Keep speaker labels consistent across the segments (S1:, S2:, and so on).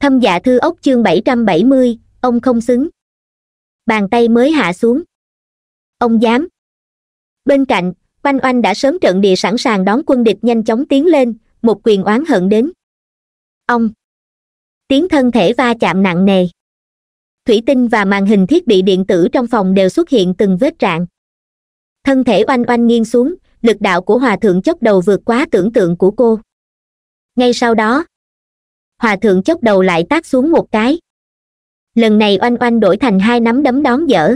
S1: thâm dạ thư ốc chương bảy trăm bảy mươi ông không xứng bàn tay mới hạ xuống ông dám bên cạnh oanh oanh đã sớm trận địa sẵn sàng đón quân địch nhanh chóng tiến lên một quyền oán hận đến ông tiếng thân thể va chạm nặng nề thủy tinh và màn hình thiết bị điện tử trong phòng đều xuất hiện từng vết rạn thân thể oanh oanh nghiêng xuống lực đạo của hòa thượng chốc đầu vượt quá tưởng tượng của cô ngay sau đó hòa thượng chốc đầu lại tác xuống một cái lần này oanh oanh đổi thành hai nắm đấm đón dở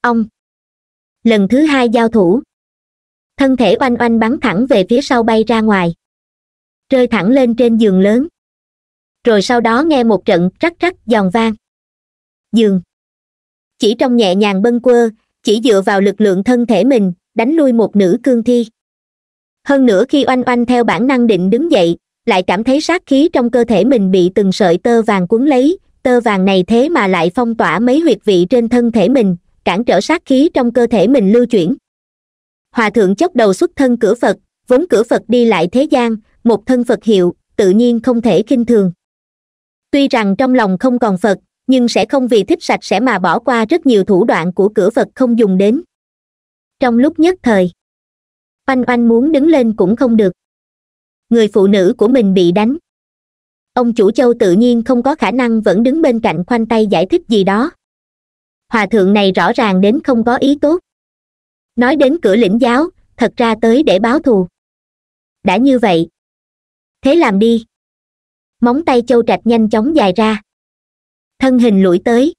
S1: ông lần thứ hai giao thủ thân thể oanh oanh bắn thẳng về phía sau bay ra ngoài rơi thẳng lên trên giường lớn rồi sau đó nghe một trận rắc rắc giòn vang giường chỉ trong nhẹ nhàng bâng quơ chỉ dựa vào lực lượng thân thể mình đánh lui một nữ cương thi hơn nữa khi oanh oanh theo bản năng định đứng dậy lại cảm thấy sát khí trong cơ thể mình bị từng sợi tơ vàng cuốn lấy tơ vàng này thế mà lại phong tỏa mấy huyệt vị trên thân thể mình cản trở sát khí trong cơ thể mình lưu chuyển hòa thượng chốc đầu xuất thân cửa phật vốn cửa phật đi lại thế gian một thân phật hiệu tự nhiên không thể kinh thường tuy rằng trong lòng không còn phật nhưng sẽ không vì thích sạch sẽ mà bỏ qua rất nhiều thủ đoạn của cửa phật không dùng đến trong lúc nhất thời oanh oanh muốn đứng lên cũng không được người phụ nữ của mình bị đánh ông chủ châu tự nhiên không có khả năng vẫn đứng bên cạnh khoanh tay giải thích gì đó hòa thượng này rõ ràng đến không có ý tốt nói đến cửa lĩnh giáo thật ra tới để báo thù đã như vậy thế làm đi móng tay châu trạch nhanh chóng dài ra thân hình lủi tới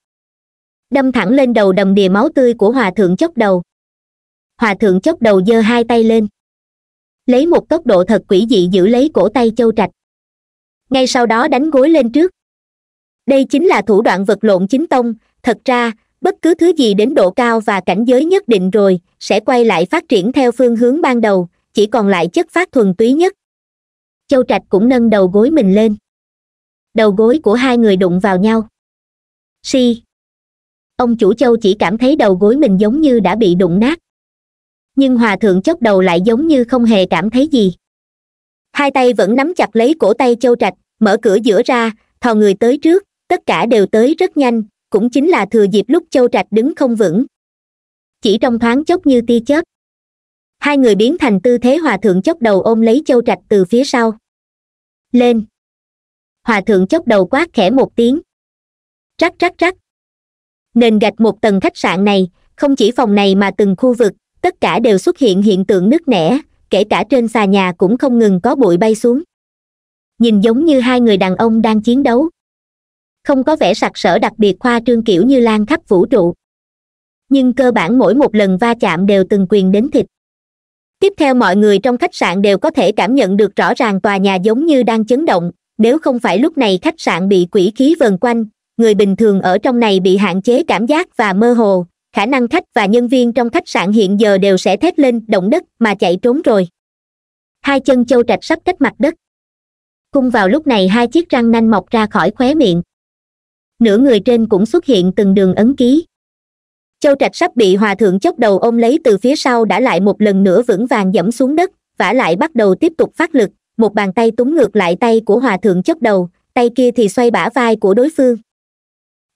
S1: đâm thẳng lên đầu đầm đìa máu tươi của hòa thượng chốc đầu hòa thượng chốc đầu giơ hai tay lên lấy một tốc độ thật quỷ dị giữ lấy cổ tay châu trạch ngay sau đó đánh gối lên trước đây chính là thủ đoạn vật lộn chính tông thật ra bất cứ thứ gì đến độ cao và cảnh giới nhất định rồi sẽ quay lại phát triển theo phương hướng ban đầu chỉ còn lại chất phát thuần túy nhất châu trạch cũng nâng đầu gối mình lên đầu gối của hai người đụng vào nhau si ông chủ châu chỉ cảm thấy đầu gối mình giống như đã bị đụng nát nhưng hòa thượng chốc đầu lại giống như không hề cảm thấy gì hai tay vẫn nắm chặt lấy cổ tay châu trạch mở cửa giữa ra thò người tới trước tất cả đều tới rất nhanh cũng chính là thừa dịp lúc châu trạch đứng không vững chỉ trong thoáng chốc như tia chớp hai người biến thành tư thế hòa thượng chốc đầu ôm lấy châu trạch từ phía sau lên hòa thượng chốc đầu quát khẽ một tiếng rắc rắc rắc nền gạch một tầng khách sạn này không chỉ phòng này mà từng khu vực tất cả đều xuất hiện hiện tượng nứt nẻ kể cả trên xà nhà cũng không ngừng có bụi bay xuống nhìn giống như hai người đàn ông đang chiến đấu không có vẻ sặc sỡ đặc biệt khoa trương kiểu như lan khắp vũ trụ nhưng cơ bản mỗi một lần va chạm đều từng quyền đến thịt tiếp theo mọi người trong khách sạn đều có thể cảm nhận được rõ ràng tòa nhà giống như đang chấn động nếu không phải lúc này khách sạn bị quỷ khí vần quanh người bình thường ở trong này bị hạn chế cảm giác và mơ hồ khả năng khách và nhân viên trong khách sạn hiện giờ đều sẽ thét lên động đất mà chạy trốn rồi hai chân châu trạch sắp cách mặt đất cung vào lúc này hai chiếc răng nanh mọc ra khỏi khóe miệng nửa người trên cũng xuất hiện từng đường ấn ký châu trạch sắp bị hòa thượng chốc đầu ôm lấy từ phía sau đã lại một lần nữa vững vàng dẫm xuống đất vả lại bắt đầu tiếp tục phát lực một bàn tay túm ngược lại tay của hòa thượng chốc đầu tay kia thì xoay bả vai của đối phương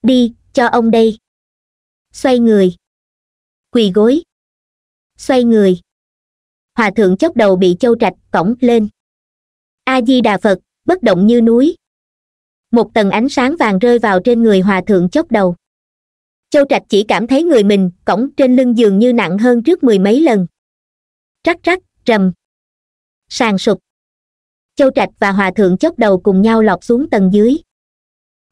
S1: đi cho ông đây xoay người quỳ gối xoay người hòa thượng chốc đầu bị châu trạch cõng lên a di đà phật bất động như núi một tầng ánh sáng vàng rơi vào trên người hòa thượng chốc đầu châu trạch chỉ cảm thấy người mình cõng trên lưng giường như nặng hơn trước mười mấy lần rắc rắc trầm sàn sụp châu trạch và hòa thượng chốc đầu cùng nhau lọt xuống tầng dưới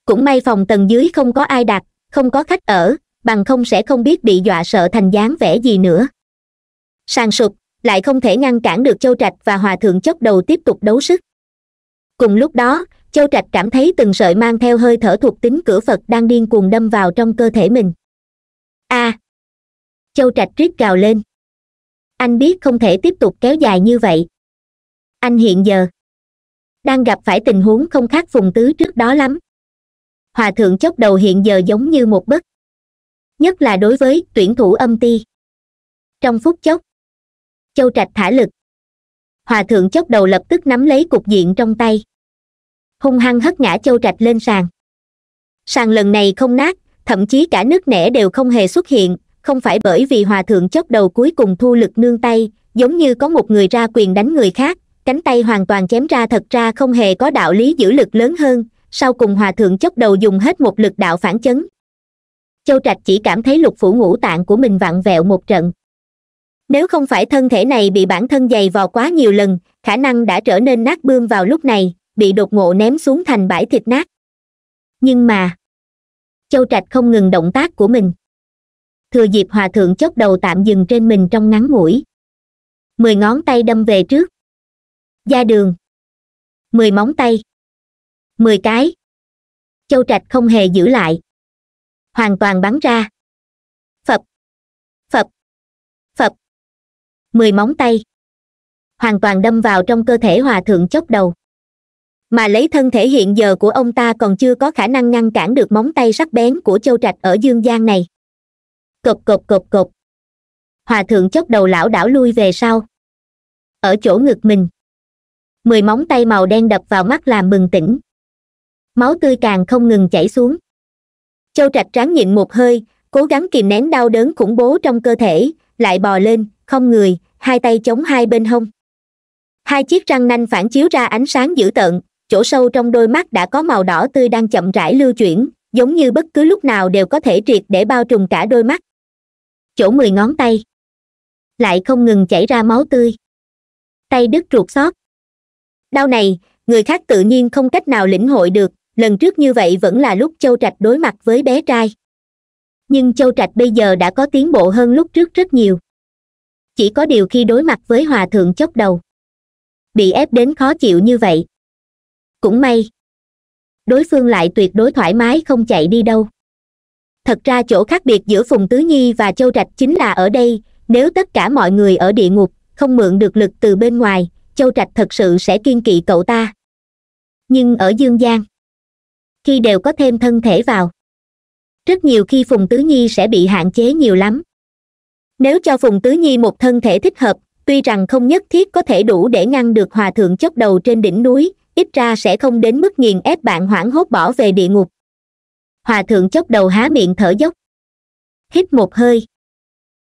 S1: cũng may phòng tầng dưới không có ai đặt không có khách ở bằng không sẽ không biết bị dọa sợ thành dáng vẻ gì nữa sàn sụp lại không thể ngăn cản được châu trạch và hòa thượng chốc đầu tiếp tục đấu sức cùng lúc đó châu trạch cảm thấy từng sợi mang theo hơi thở thuộc tính cửa phật đang điên cuồng đâm vào trong cơ thể mình a châu trạch rít gào lên anh biết không thể tiếp tục kéo dài như vậy anh hiện giờ đang gặp phải tình huống không khác phùng tứ trước đó lắm hòa thượng chốc đầu hiện giờ giống như một bất nhất là đối với tuyển thủ âm ti trong phút chốc châu trạch thả lực hòa thượng chốc đầu lập tức nắm lấy cục diện trong tay hung hăng hất ngã châu trạch lên sàn sàn lần này không nát thậm chí cả nước nẻ đều không hề xuất hiện không phải bởi vì hòa thượng chốc đầu cuối cùng thu lực nương tay giống như có một người ra quyền đánh người khác cánh tay hoàn toàn chém ra thật ra không hề có đạo lý giữ lực lớn hơn sau cùng hòa thượng chốc đầu dùng hết một lực đạo phản chấn châu trạch chỉ cảm thấy lục phủ ngũ tạng của mình vặn vẹo một trận nếu không phải thân thể này bị bản thân dày vò quá nhiều lần khả năng đã trở nên nát bươm vào lúc này bị đột ngộ ném xuống thành bãi thịt nát nhưng mà châu trạch không ngừng động tác của mình thừa dịp hòa thượng chốc đầu tạm dừng trên mình trong ngắn ngủi mười ngón tay đâm về trước da đường mười móng tay mười cái châu trạch không hề giữ lại hoàn toàn bắn ra phập phập phập mười móng tay hoàn toàn đâm vào trong cơ thể hòa thượng chốc đầu mà lấy thân thể hiện giờ của ông ta còn chưa có khả năng ngăn cản được móng tay sắc bén của châu trạch ở dương gian này cộp cộp cộp cộp hòa thượng chốc đầu lão đảo lui về sau ở chỗ ngực mình mười móng tay màu đen đập vào mắt làm mừng tỉnh máu tươi càng không ngừng chảy xuống châu trạch tráng nhịn một hơi cố gắng kìm nén đau đớn khủng bố trong cơ thể lại bò lên không người hai tay chống hai bên hông hai chiếc răng nanh phản chiếu ra ánh sáng dữ tợn chỗ sâu trong đôi mắt đã có màu đỏ tươi đang chậm rãi lưu chuyển giống như bất cứ lúc nào đều có thể triệt để bao trùm cả đôi mắt chỗ mười ngón tay lại không ngừng chảy ra máu tươi tay đứt ruột xót đau này người khác tự nhiên không cách nào lĩnh hội được lần trước như vậy vẫn là lúc châu trạch đối mặt với bé trai nhưng châu trạch bây giờ đã có tiến bộ hơn lúc trước rất nhiều chỉ có điều khi đối mặt với hòa thượng chốc đầu bị ép đến khó chịu như vậy cũng may đối phương lại tuyệt đối thoải mái không chạy đi đâu thật ra chỗ khác biệt giữa phùng tứ nhi và châu trạch chính là ở đây nếu tất cả mọi người ở địa ngục không mượn được lực từ bên ngoài châu trạch thật sự sẽ kiên kỵ cậu ta nhưng ở dương giang khi đều có thêm thân thể vào rất nhiều khi phùng tứ nhi sẽ bị hạn chế nhiều lắm nếu cho phùng tứ nhi một thân thể thích hợp tuy rằng không nhất thiết có thể đủ để ngăn được hòa thượng chốc đầu trên đỉnh núi ít ra sẽ không đến mức nghiền ép bạn hoảng hốt bỏ về địa ngục hòa thượng chốc đầu há miệng thở dốc hít một hơi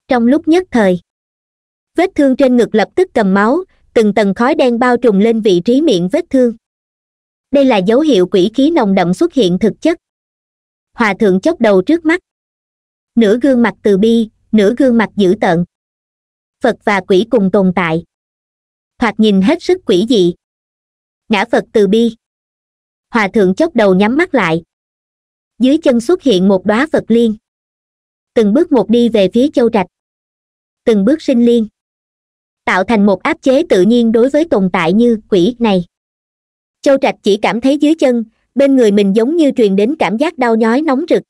S1: trong lúc nhất thời vết thương trên ngực lập tức cầm máu từng tầng khói đen bao trùm lên vị trí miệng vết thương đây là dấu hiệu quỷ khí nồng đậm xuất hiện thực chất hòa thượng chốc đầu trước mắt nửa gương mặt từ bi nửa gương mặt dữ tợn phật và quỷ cùng tồn tại thoạt nhìn hết sức quỷ dị ngã phật từ bi hòa thượng chốc đầu nhắm mắt lại dưới chân xuất hiện một đóa phật liên từng bước một đi về phía châu trạch từng bước sinh liên tạo thành một áp chế tự nhiên đối với tồn tại như quỷ này châu trạch chỉ cảm thấy dưới chân bên người mình giống như truyền đến cảm giác đau nhói nóng rực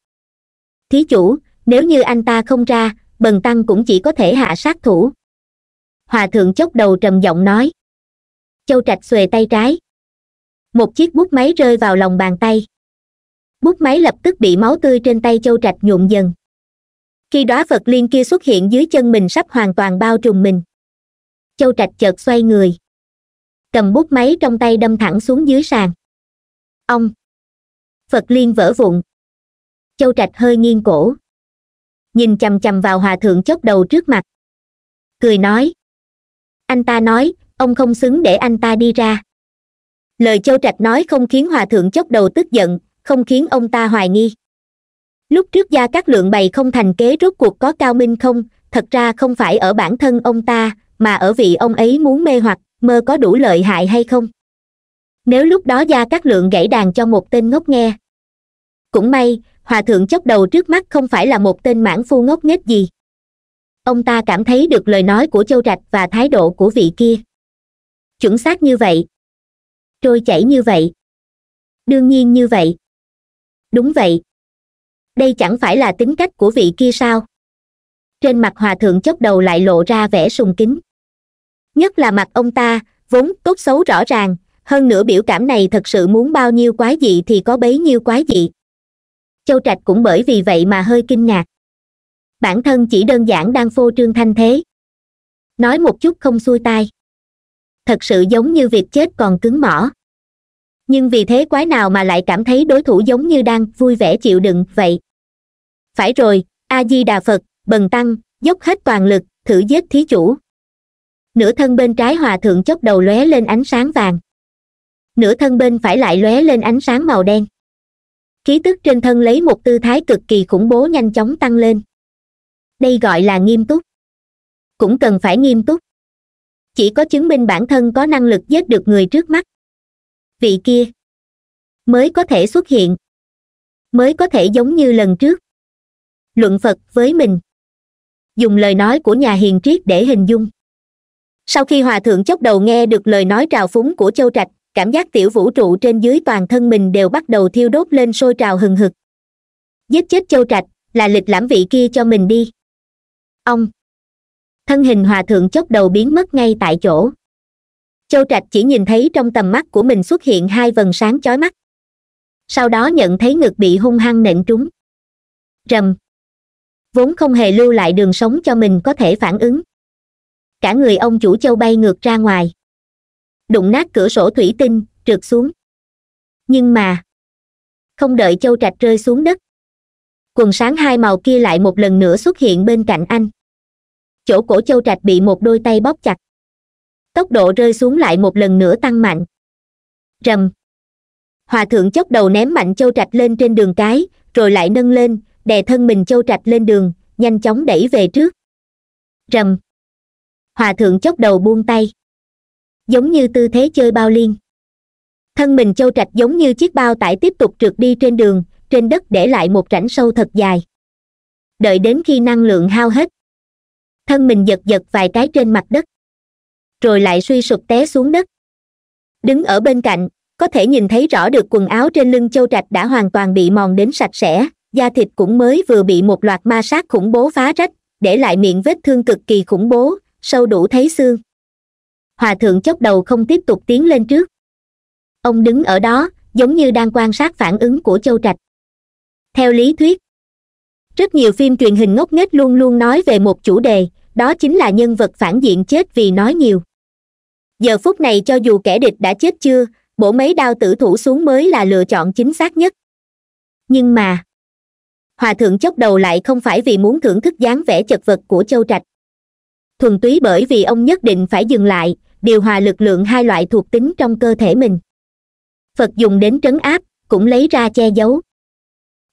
S1: thí chủ nếu như anh ta không ra bần tăng cũng chỉ có thể hạ sát thủ hòa thượng chốc đầu trầm giọng nói châu trạch xuề tay trái một chiếc bút máy rơi vào lòng bàn tay bút máy lập tức bị máu tươi trên tay châu trạch nhuộm dần khi đóa vật liên kia xuất hiện dưới chân mình sắp hoàn toàn bao trùm mình châu trạch chợt xoay người cầm bút máy trong tay đâm thẳng xuống dưới sàn ông phật liên vỡ vụn châu trạch hơi nghiêng cổ nhìn chầm chầm vào hòa thượng chốc đầu trước mặt cười nói anh ta nói ông không xứng để anh ta đi ra lời châu trạch nói không khiến hòa thượng chốc đầu tức giận không khiến ông ta hoài nghi lúc trước gia các lượng bày không thành kế rốt cuộc có cao minh không thật ra không phải ở bản thân ông ta mà ở vị ông ấy muốn mê hoặc mơ có đủ lợi hại hay không nếu lúc đó gia các lượng gãy đàn cho một tên ngốc nghe cũng may hòa thượng chốc đầu trước mắt không phải là một tên mãn phu ngốc nghếch gì ông ta cảm thấy được lời nói của châu rạch và thái độ của vị kia chuẩn xác như vậy trôi chảy như vậy đương nhiên như vậy đúng vậy đây chẳng phải là tính cách của vị kia sao trên mặt hòa thượng chốc đầu lại lộ ra vẻ sùng kính nhất là mặt ông ta vốn tốt xấu rõ ràng hơn nữa biểu cảm này thật sự muốn bao nhiêu quái dị thì có bấy nhiêu quái dị châu trạch cũng bởi vì vậy mà hơi kinh ngạc bản thân chỉ đơn giản đang phô trương thanh thế nói một chút không xuôi tai thật sự giống như việc chết còn cứng mỏ nhưng vì thế quái nào mà lại cảm thấy đối thủ giống như đang vui vẻ chịu đựng vậy phải rồi a di đà phật bần tăng dốc hết toàn lực thử giết thí chủ nửa thân bên trái hòa thượng chốc đầu lóe lên ánh sáng vàng nửa thân bên phải lại lóe lên ánh sáng màu đen khí tức trên thân lấy một tư thái cực kỳ khủng bố nhanh chóng tăng lên đây gọi là nghiêm túc cũng cần phải nghiêm túc chỉ có chứng minh bản thân có năng lực giết được người trước mắt vị kia mới có thể xuất hiện mới có thể giống như lần trước luận phật với mình dùng lời nói của nhà hiền triết để hình dung sau khi hòa thượng chốc đầu nghe được lời nói trào phúng của châu trạch cảm giác tiểu vũ trụ trên dưới toàn thân mình đều bắt đầu thiêu đốt lên sôi trào hừng hực giết chết châu trạch là lịch lãm vị kia cho mình đi ông thân hình hòa thượng chốc đầu biến mất ngay tại chỗ châu trạch chỉ nhìn thấy trong tầm mắt của mình xuất hiện hai vần sáng chói mắt sau đó nhận thấy ngực bị hung hăng nện trúng rầm vốn không hề lưu lại đường sống cho mình có thể phản ứng cả người ông chủ châu bay ngược ra ngoài đụng nát cửa sổ thủy tinh trượt xuống nhưng mà không đợi châu trạch rơi xuống đất quần sáng hai màu kia lại một lần nữa xuất hiện bên cạnh anh chỗ cổ châu trạch bị một đôi tay bóp chặt tốc độ rơi xuống lại một lần nữa tăng mạnh rầm hòa thượng chốc đầu ném mạnh châu trạch lên trên đường cái rồi lại nâng lên đè thân mình châu trạch lên đường nhanh chóng đẩy về trước rầm hòa thượng chốc đầu buông tay giống như tư thế chơi bao liên thân mình châu trạch giống như chiếc bao tải tiếp tục trượt đi trên đường trên đất để lại một rãnh sâu thật dài đợi đến khi năng lượng hao hết thân mình giật giật vài cái trên mặt đất rồi lại suy sụp té xuống đất đứng ở bên cạnh có thể nhìn thấy rõ được quần áo trên lưng châu trạch đã hoàn toàn bị mòn đến sạch sẽ da thịt cũng mới vừa bị một loạt ma sát khủng bố phá rách để lại miệng vết thương cực kỳ khủng bố sâu đủ thấy xương hòa thượng chốc đầu không tiếp tục tiến lên trước ông đứng ở đó giống như đang quan sát phản ứng của châu trạch theo lý thuyết rất nhiều phim truyền hình ngốc nghếch luôn luôn nói về một chủ đề đó chính là nhân vật phản diện chết vì nói nhiều giờ phút này cho dù kẻ địch đã chết chưa bổ mấy đao tử thủ xuống mới là lựa chọn chính xác nhất nhưng mà hòa thượng chốc đầu lại không phải vì muốn thưởng thức dáng vẻ chật vật của châu trạch thuần túy bởi vì ông nhất định phải dừng lại điều hòa lực lượng hai loại thuộc tính trong cơ thể mình phật dùng đến trấn áp cũng lấy ra che giấu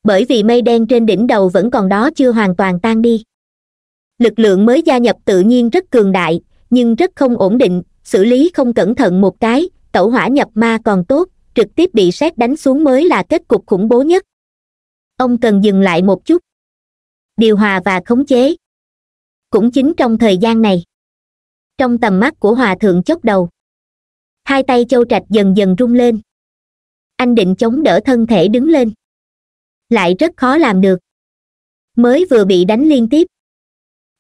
S1: bởi vì mây đen trên đỉnh đầu vẫn còn đó chưa hoàn toàn tan đi lực lượng mới gia nhập tự nhiên rất cường đại nhưng rất không ổn định xử lý không cẩn thận một cái tẩu hỏa nhập ma còn tốt trực tiếp bị sét đánh xuống mới là kết cục khủng bố nhất ông cần dừng lại một chút điều hòa và khống chế cũng chính trong thời gian này trong tầm mắt của hòa thượng chốc đầu hai tay châu trạch dần dần rung lên anh định chống đỡ thân thể đứng lên lại rất khó làm được mới vừa bị đánh liên tiếp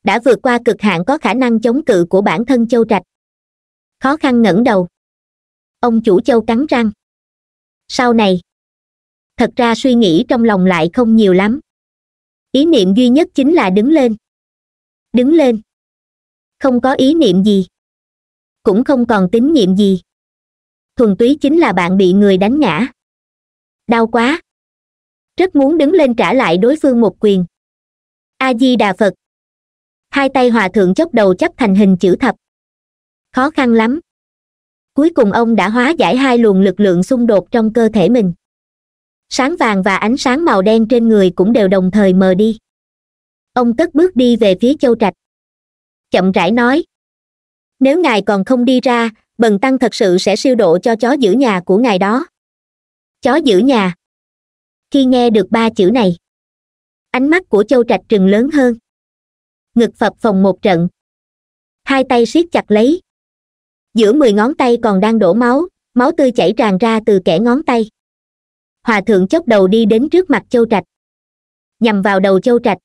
S1: đã vượt qua cực hạn có khả năng chống cự của bản thân châu trạch khó khăn ngẩng đầu ông chủ châu cắn răng sau này thật ra suy nghĩ trong lòng lại không nhiều lắm ý niệm duy nhất chính là đứng lên đứng lên không có ý niệm gì cũng không còn tín nhiệm gì thuần túy chính là bạn bị người đánh ngã đau quá rất muốn đứng lên trả lại đối phương một quyền a di đà phật hai tay hòa thượng chốc đầu chấp thành hình chữ thập khó khăn lắm cuối cùng ông đã hóa giải hai luồng lực lượng xung đột trong cơ thể mình sáng vàng và ánh sáng màu đen trên người cũng đều đồng thời mờ đi ông cất bước đi về phía châu trạch chậm rãi nói nếu ngài còn không đi ra bần tăng thật sự sẽ siêu độ cho chó giữ nhà của ngài đó chó giữ nhà khi nghe được ba chữ này ánh mắt của châu trạch trừng lớn hơn ngực phập phồng một trận hai tay siết chặt lấy giữa mười ngón tay còn đang đổ máu máu tươi chảy tràn ra từ kẻ ngón tay hòa thượng chốc đầu đi đến trước mặt châu trạch nhằm vào đầu châu trạch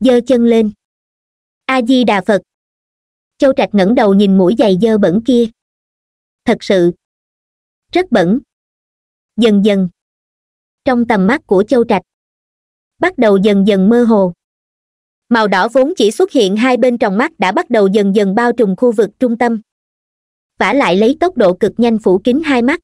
S1: giơ chân lên a di đà phật châu trạch ngẩng đầu nhìn mũi giày dơ bẩn kia thật sự rất bẩn dần dần trong tầm mắt của châu trạch bắt đầu dần dần mơ hồ màu đỏ vốn chỉ xuất hiện hai bên tròng mắt đã bắt đầu dần dần bao trùm khu vực trung tâm vả lại lấy tốc độ cực nhanh phủ kín hai mắt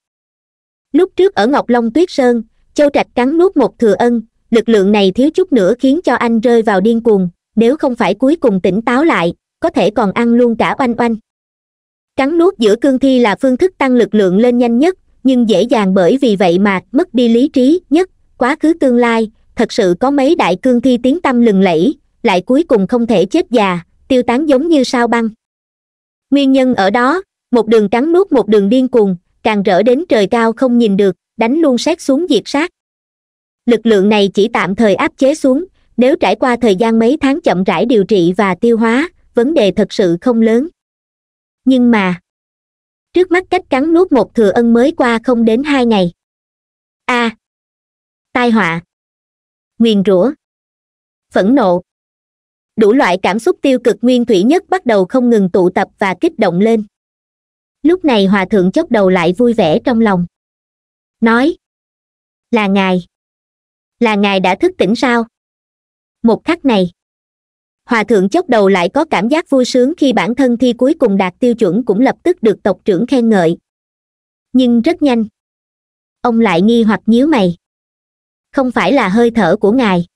S1: lúc trước ở ngọc long tuyết sơn châu trạch cắn nuốt một thừa ân lực lượng này thiếu chút nữa khiến cho anh rơi vào điên cuồng nếu không phải cuối cùng tỉnh táo lại có thể còn ăn luôn cả oanh oanh cắn nuốt giữa cương thi là phương thức tăng lực lượng lên nhanh nhất nhưng dễ dàng bởi vì vậy mà mất đi lý trí nhất quá khứ tương lai thật sự có mấy đại cương thi tiếng tâm lừng lẫy lại cuối cùng không thể chết già tiêu tán giống như sao băng nguyên nhân ở đó một đường cắn nuốt một đường điên cuồng càng rỡ đến trời cao không nhìn được đánh luôn xét xuống diệt sát lực lượng này chỉ tạm thời áp chế xuống nếu trải qua thời gian mấy tháng chậm rãi điều trị và tiêu hóa vấn đề thật sự không lớn nhưng mà trước mắt cách cắn nuốt một thừa ân mới qua không đến hai ngày a à, tai họa nguyền rủa phẫn nộ đủ loại cảm xúc tiêu cực nguyên thủy nhất bắt đầu không ngừng tụ tập và kích động lên lúc này hòa thượng chốc đầu lại vui vẻ trong lòng nói là ngài là ngài đã thức tỉnh sao một khắc này hòa thượng chốc đầu lại có cảm giác vui sướng khi bản thân thi cuối cùng đạt tiêu chuẩn cũng lập tức được tộc trưởng khen ngợi nhưng rất nhanh ông lại nghi hoặc nhíu mày không phải là hơi thở của ngài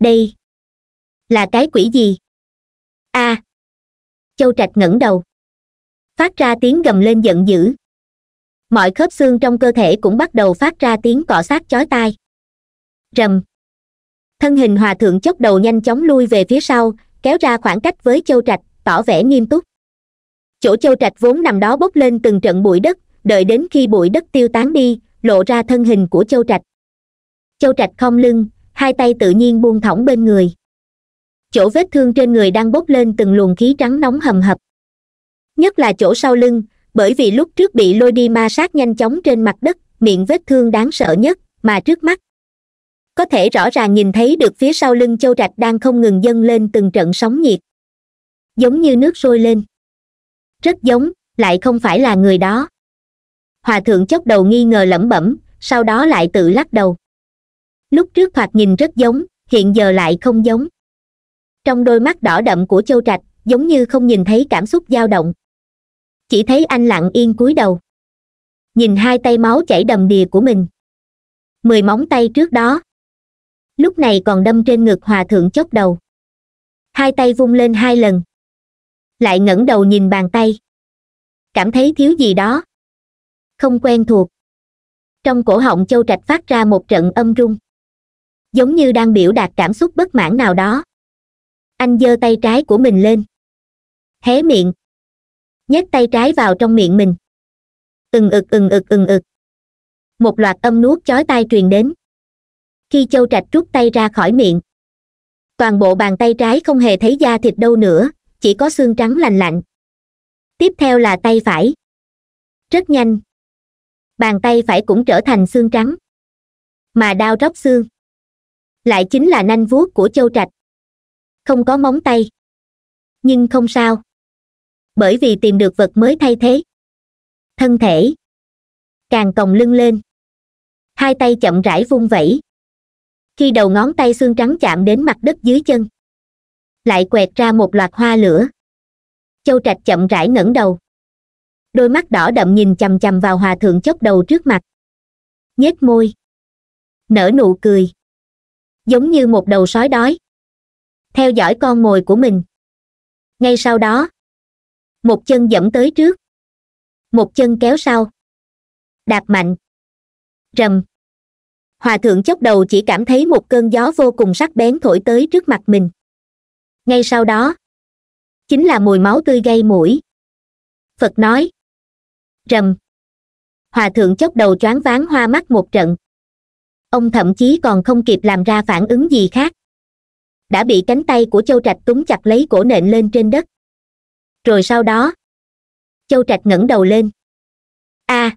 S1: đây là cái quỷ gì a à, châu trạch ngẩng đầu phát ra tiếng gầm lên giận dữ mọi khớp xương trong cơ thể cũng bắt đầu phát ra tiếng cọ sát chói tai rầm thân hình hòa thượng chốc đầu nhanh chóng lui về phía sau kéo ra khoảng cách với châu trạch tỏ vẻ nghiêm túc chỗ châu trạch vốn nằm đó bốc lên từng trận bụi đất đợi đến khi bụi đất tiêu tán đi lộ ra thân hình của châu trạch châu trạch không lưng hai tay tự nhiên buông thõng bên người chỗ vết thương trên người đang bốc lên từng luồng khí trắng nóng hầm hập nhất là chỗ sau lưng bởi vì lúc trước bị lôi đi ma sát nhanh chóng trên mặt đất miệng vết thương đáng sợ nhất mà trước mắt có thể rõ ràng nhìn thấy được phía sau lưng châu trạch đang không ngừng dâng lên từng trận sóng nhiệt giống như nước sôi lên rất giống lại không phải là người đó hòa thượng chốc đầu nghi ngờ lẩm bẩm sau đó lại tự lắc đầu lúc trước thoạt nhìn rất giống hiện giờ lại không giống trong đôi mắt đỏ đậm của châu trạch giống như không nhìn thấy cảm xúc dao động chỉ thấy anh lặng yên cúi đầu nhìn hai tay máu chảy đầm đìa của mình mười móng tay trước đó lúc này còn đâm trên ngực hòa thượng chốc đầu hai tay vung lên hai lần lại ngẩng đầu nhìn bàn tay cảm thấy thiếu gì đó không quen thuộc trong cổ họng châu trạch phát ra một trận âm rung giống như đang biểu đạt cảm xúc bất mãn nào đó anh giơ tay trái của mình lên hé miệng nhét tay trái vào trong miệng mình ừng ực ừng ực ừng ực một loạt âm nuốt chói tai truyền đến khi châu trạch rút tay ra khỏi miệng toàn bộ bàn tay trái không hề thấy da thịt đâu nữa chỉ có xương trắng lành lạnh tiếp theo là tay phải rất nhanh bàn tay phải cũng trở thành xương trắng mà đao róc xương lại chính là nanh vuốt của châu trạch không có móng tay nhưng không sao bởi vì tìm được vật mới thay thế thân thể càng còng lưng lên hai tay chậm rãi vung vẩy khi đầu ngón tay xương trắng chạm đến mặt đất dưới chân lại quẹt ra một loạt hoa lửa châu trạch chậm rãi ngẩng đầu đôi mắt đỏ đậm nhìn chằm chằm vào hòa thượng chốc đầu trước mặt nhếch môi nở nụ cười giống như một đầu sói đói theo dõi con mồi của mình ngay sau đó một chân dẫm tới trước một chân kéo sau đạp mạnh rầm hòa thượng chốc đầu chỉ cảm thấy một cơn gió vô cùng sắc bén thổi tới trước mặt mình ngay sau đó chính là mùi máu tươi gây mũi phật nói rầm hòa thượng chốc đầu choáng váng hoa mắt một trận ông thậm chí còn không kịp làm ra phản ứng gì khác đã bị cánh tay của châu trạch túm chặt lấy cổ nện lên trên đất rồi sau đó châu trạch ngẩng đầu lên a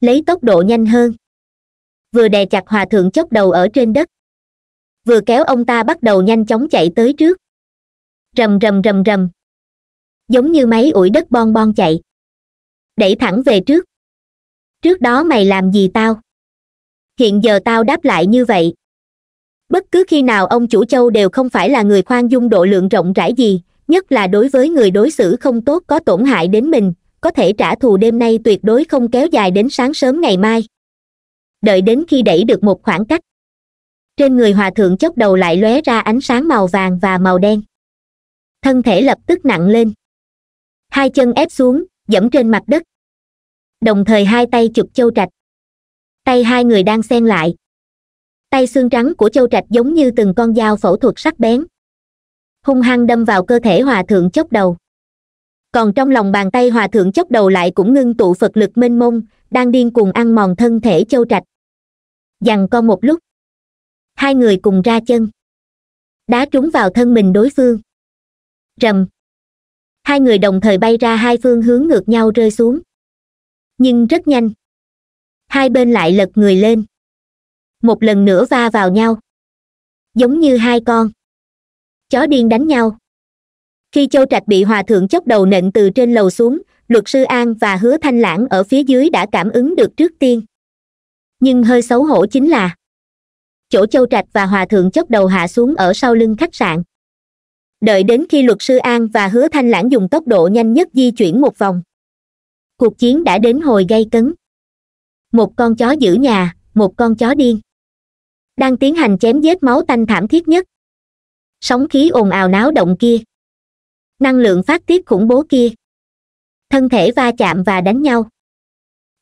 S1: lấy tốc độ nhanh hơn vừa đè chặt hòa thượng chốc đầu ở trên đất vừa kéo ông ta bắt đầu nhanh chóng chạy tới trước rầm rầm rầm rầm giống như máy ủi đất bon bon chạy đẩy thẳng về trước trước đó mày làm gì tao hiện giờ tao đáp lại như vậy bất cứ khi nào ông chủ châu đều không phải là người khoan dung độ lượng rộng rãi gì nhất là đối với người đối xử không tốt có tổn hại đến mình có thể trả thù đêm nay tuyệt đối không kéo dài đến sáng sớm ngày mai đợi đến khi đẩy được một khoảng cách trên người hòa thượng chốc đầu lại lóe ra ánh sáng màu vàng và màu đen thân thể lập tức nặng lên hai chân ép xuống dẫm trên mặt đất đồng thời hai tay chụp châu trạch tay hai người đang xen lại tay xương trắng của châu trạch giống như từng con dao phẫu thuật sắc bén hung hăng đâm vào cơ thể hòa thượng chốc đầu còn trong lòng bàn tay hòa thượng chốc đầu lại cũng ngưng tụ phật lực mênh mông đang điên cuồng ăn mòn thân thể châu trạch dằn con một lúc hai người cùng ra chân đá trúng vào thân mình đối phương rầm hai người đồng thời bay ra hai phương hướng ngược nhau rơi xuống nhưng rất nhanh hai bên lại lật người lên một lần nữa va vào nhau giống như hai con chó điên đánh nhau khi châu trạch bị hòa thượng chốc đầu nện từ trên lầu xuống luật sư an và hứa thanh lãng ở phía dưới đã cảm ứng được trước tiên nhưng hơi xấu hổ chính là chỗ châu trạch và hòa thượng chốc đầu hạ xuống ở sau lưng khách sạn đợi đến khi luật sư an và hứa thanh lãng dùng tốc độ nhanh nhất di chuyển một vòng cuộc chiến đã đến hồi gây cấn một con chó giữ nhà một con chó điên đang tiến hành chém giết máu tanh thảm thiết nhất sóng khí ồn ào náo động kia năng lượng phát tiết khủng bố kia thân thể va chạm và đánh nhau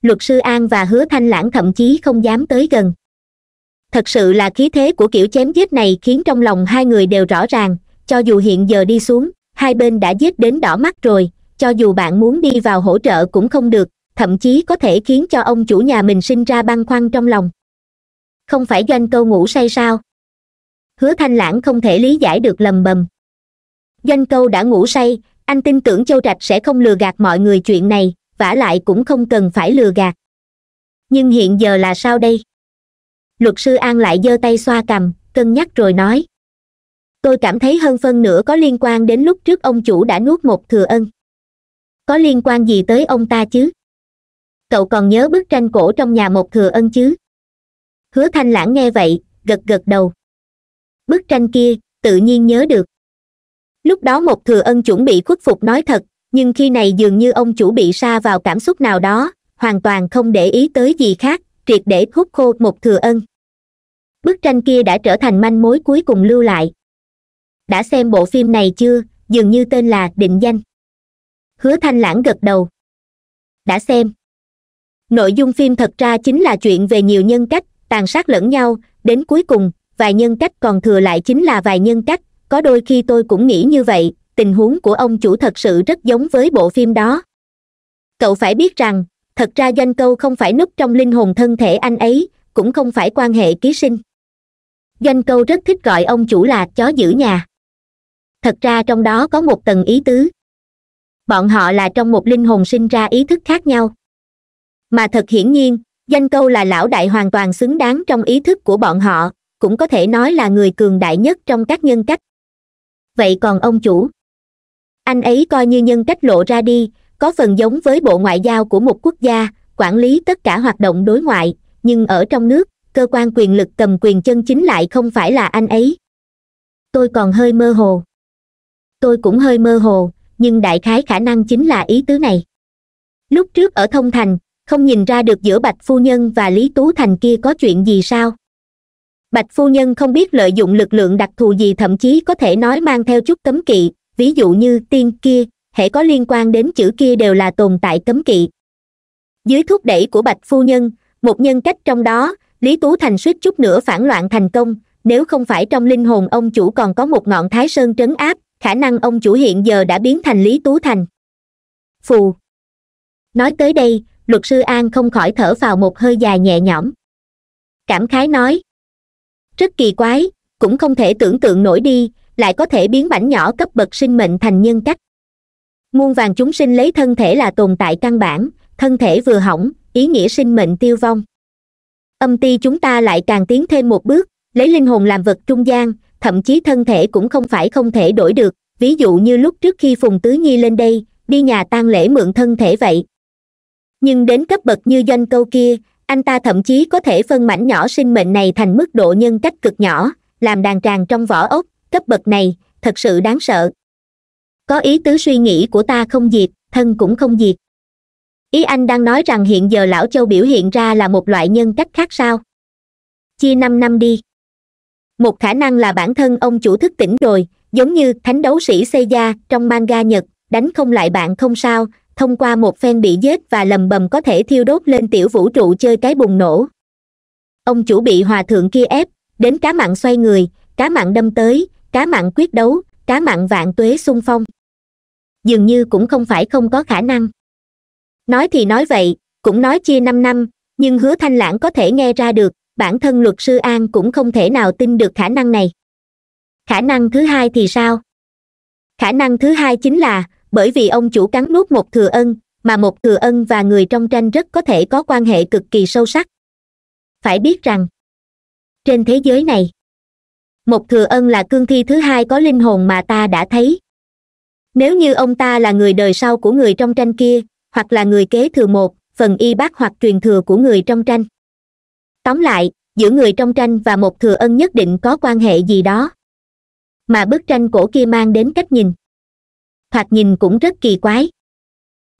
S1: luật sư an và hứa thanh lãng thậm chí không dám tới gần thật sự là khí thế của kiểu chém giết này khiến trong lòng hai người đều rõ ràng cho dù hiện giờ đi xuống hai bên đã giết đến đỏ mắt rồi cho dù bạn muốn đi vào hỗ trợ cũng không được thậm chí có thể khiến cho ông chủ nhà mình sinh ra băn khoăn trong lòng không phải doanh câu ngủ say sao hứa thanh lãng không thể lý giải được lầm bầm doanh câu đã ngủ say anh tin tưởng châu trạch sẽ không lừa gạt mọi người chuyện này vả lại cũng không cần phải lừa gạt nhưng hiện giờ là sao đây luật sư an lại giơ tay xoa cằm cân nhắc rồi nói tôi cảm thấy hơn phân nửa có liên quan đến lúc trước ông chủ đã nuốt một thừa ân có liên quan gì tới ông ta chứ cậu còn nhớ bức tranh cổ trong nhà một thừa ân chứ hứa thanh lãng nghe vậy gật gật đầu bức tranh kia tự nhiên nhớ được lúc đó một thừa ân chuẩn bị khuất phục nói thật nhưng khi này dường như ông chủ bị sa vào cảm xúc nào đó hoàn toàn không để ý tới gì khác triệt để hút khô một thừa ân bức tranh kia đã trở thành manh mối cuối cùng lưu lại đã xem bộ phim này chưa dường như tên là định danh hứa thanh lãng gật đầu đã xem nội dung phim thật ra chính là chuyện về nhiều nhân cách tàn sát lẫn nhau đến cuối cùng vài nhân cách còn thừa lại chính là vài nhân cách có đôi khi tôi cũng nghĩ như vậy tình huống của ông chủ thật sự rất giống với bộ phim đó cậu phải biết rằng thật ra danh câu không phải núp trong linh hồn thân thể anh ấy cũng không phải quan hệ ký sinh doanh câu rất thích gọi ông chủ là chó giữ nhà thật ra trong đó có một tầng ý tứ bọn họ là trong một linh hồn sinh ra ý thức khác nhau mà thật hiển nhiên danh câu là lão đại hoàn toàn xứng đáng trong ý thức của bọn họ cũng có thể nói là người cường đại nhất trong các nhân cách vậy còn ông chủ anh ấy coi như nhân cách lộ ra đi có phần giống với bộ ngoại giao của một quốc gia quản lý tất cả hoạt động đối ngoại nhưng ở trong nước cơ quan quyền lực cầm quyền chân chính lại không phải là anh ấy tôi còn hơi mơ hồ tôi cũng hơi mơ hồ nhưng đại khái khả năng chính là ý tứ này lúc trước ở thông thành không nhìn ra được giữa bạch phu nhân và lý tú thành kia có chuyện gì sao bạch phu nhân không biết lợi dụng lực lượng đặc thù gì thậm chí có thể nói mang theo chút cấm kỵ ví dụ như tiên kia hệ có liên quan đến chữ kia đều là tồn tại cấm kỵ dưới thúc đẩy của bạch phu nhân một nhân cách trong đó lý tú thành suýt chút nữa phản loạn thành công nếu không phải trong linh hồn ông chủ còn có một ngọn thái sơn trấn áp khả năng ông chủ hiện giờ đã biến thành lý tú thành phù nói tới đây luật sư an không khỏi thở vào một hơi dài nhẹ nhõm cảm khái nói rất kỳ quái cũng không thể tưởng tượng nổi đi lại có thể biến mảnh nhỏ cấp bậc sinh mệnh thành nhân cách muôn vàng chúng sinh lấy thân thể là tồn tại căn bản thân thể vừa hỏng ý nghĩa sinh mệnh tiêu vong âm ti chúng ta lại càng tiến thêm một bước lấy linh hồn làm vật trung gian thậm chí thân thể cũng không phải không thể đổi được ví dụ như lúc trước khi phùng tứ nhi lên đây đi nhà tang lễ mượn thân thể vậy nhưng đến cấp bậc như danh câu kia anh ta thậm chí có thể phân mảnh nhỏ sinh mệnh này thành mức độ nhân cách cực nhỏ làm đàn tràng trong vỏ ốc cấp bậc này thật sự đáng sợ có ý tứ suy nghĩ của ta không diệt thân cũng không diệt ý anh đang nói rằng hiện giờ lão châu biểu hiện ra là một loại nhân cách khác sao chia năm năm đi một khả năng là bản thân ông chủ thức tỉnh rồi giống như thánh đấu sĩ xây gia trong manga nhật đánh không lại bạn không sao thông qua một phen bị giết và lầm bầm có thể thiêu đốt lên tiểu vũ trụ chơi cái bùng nổ ông chủ bị hòa thượng kia ép đến cá mặn xoay người cá mặn đâm tới cá mặn quyết đấu cá mặn vạn tuế xung phong dường như cũng không phải không có khả năng nói thì nói vậy cũng nói chia năm năm nhưng hứa thanh lãng có thể nghe ra được bản thân luật sư an cũng không thể nào tin được khả năng này khả năng thứ hai thì sao khả năng thứ hai chính là bởi vì ông chủ cắn nuốt một thừa ân mà một thừa ân và người trong tranh rất có thể có quan hệ cực kỳ sâu sắc phải biết rằng trên thế giới này một thừa ân là cương thi thứ hai có linh hồn mà ta đã thấy nếu như ông ta là người đời sau của người trong tranh kia hoặc là người kế thừa một phần y bác hoặc truyền thừa của người trong tranh tóm lại giữa người trong tranh và một thừa ân nhất định có quan hệ gì đó mà bức tranh cổ kia mang đến cách nhìn thoạt nhìn cũng rất kỳ quái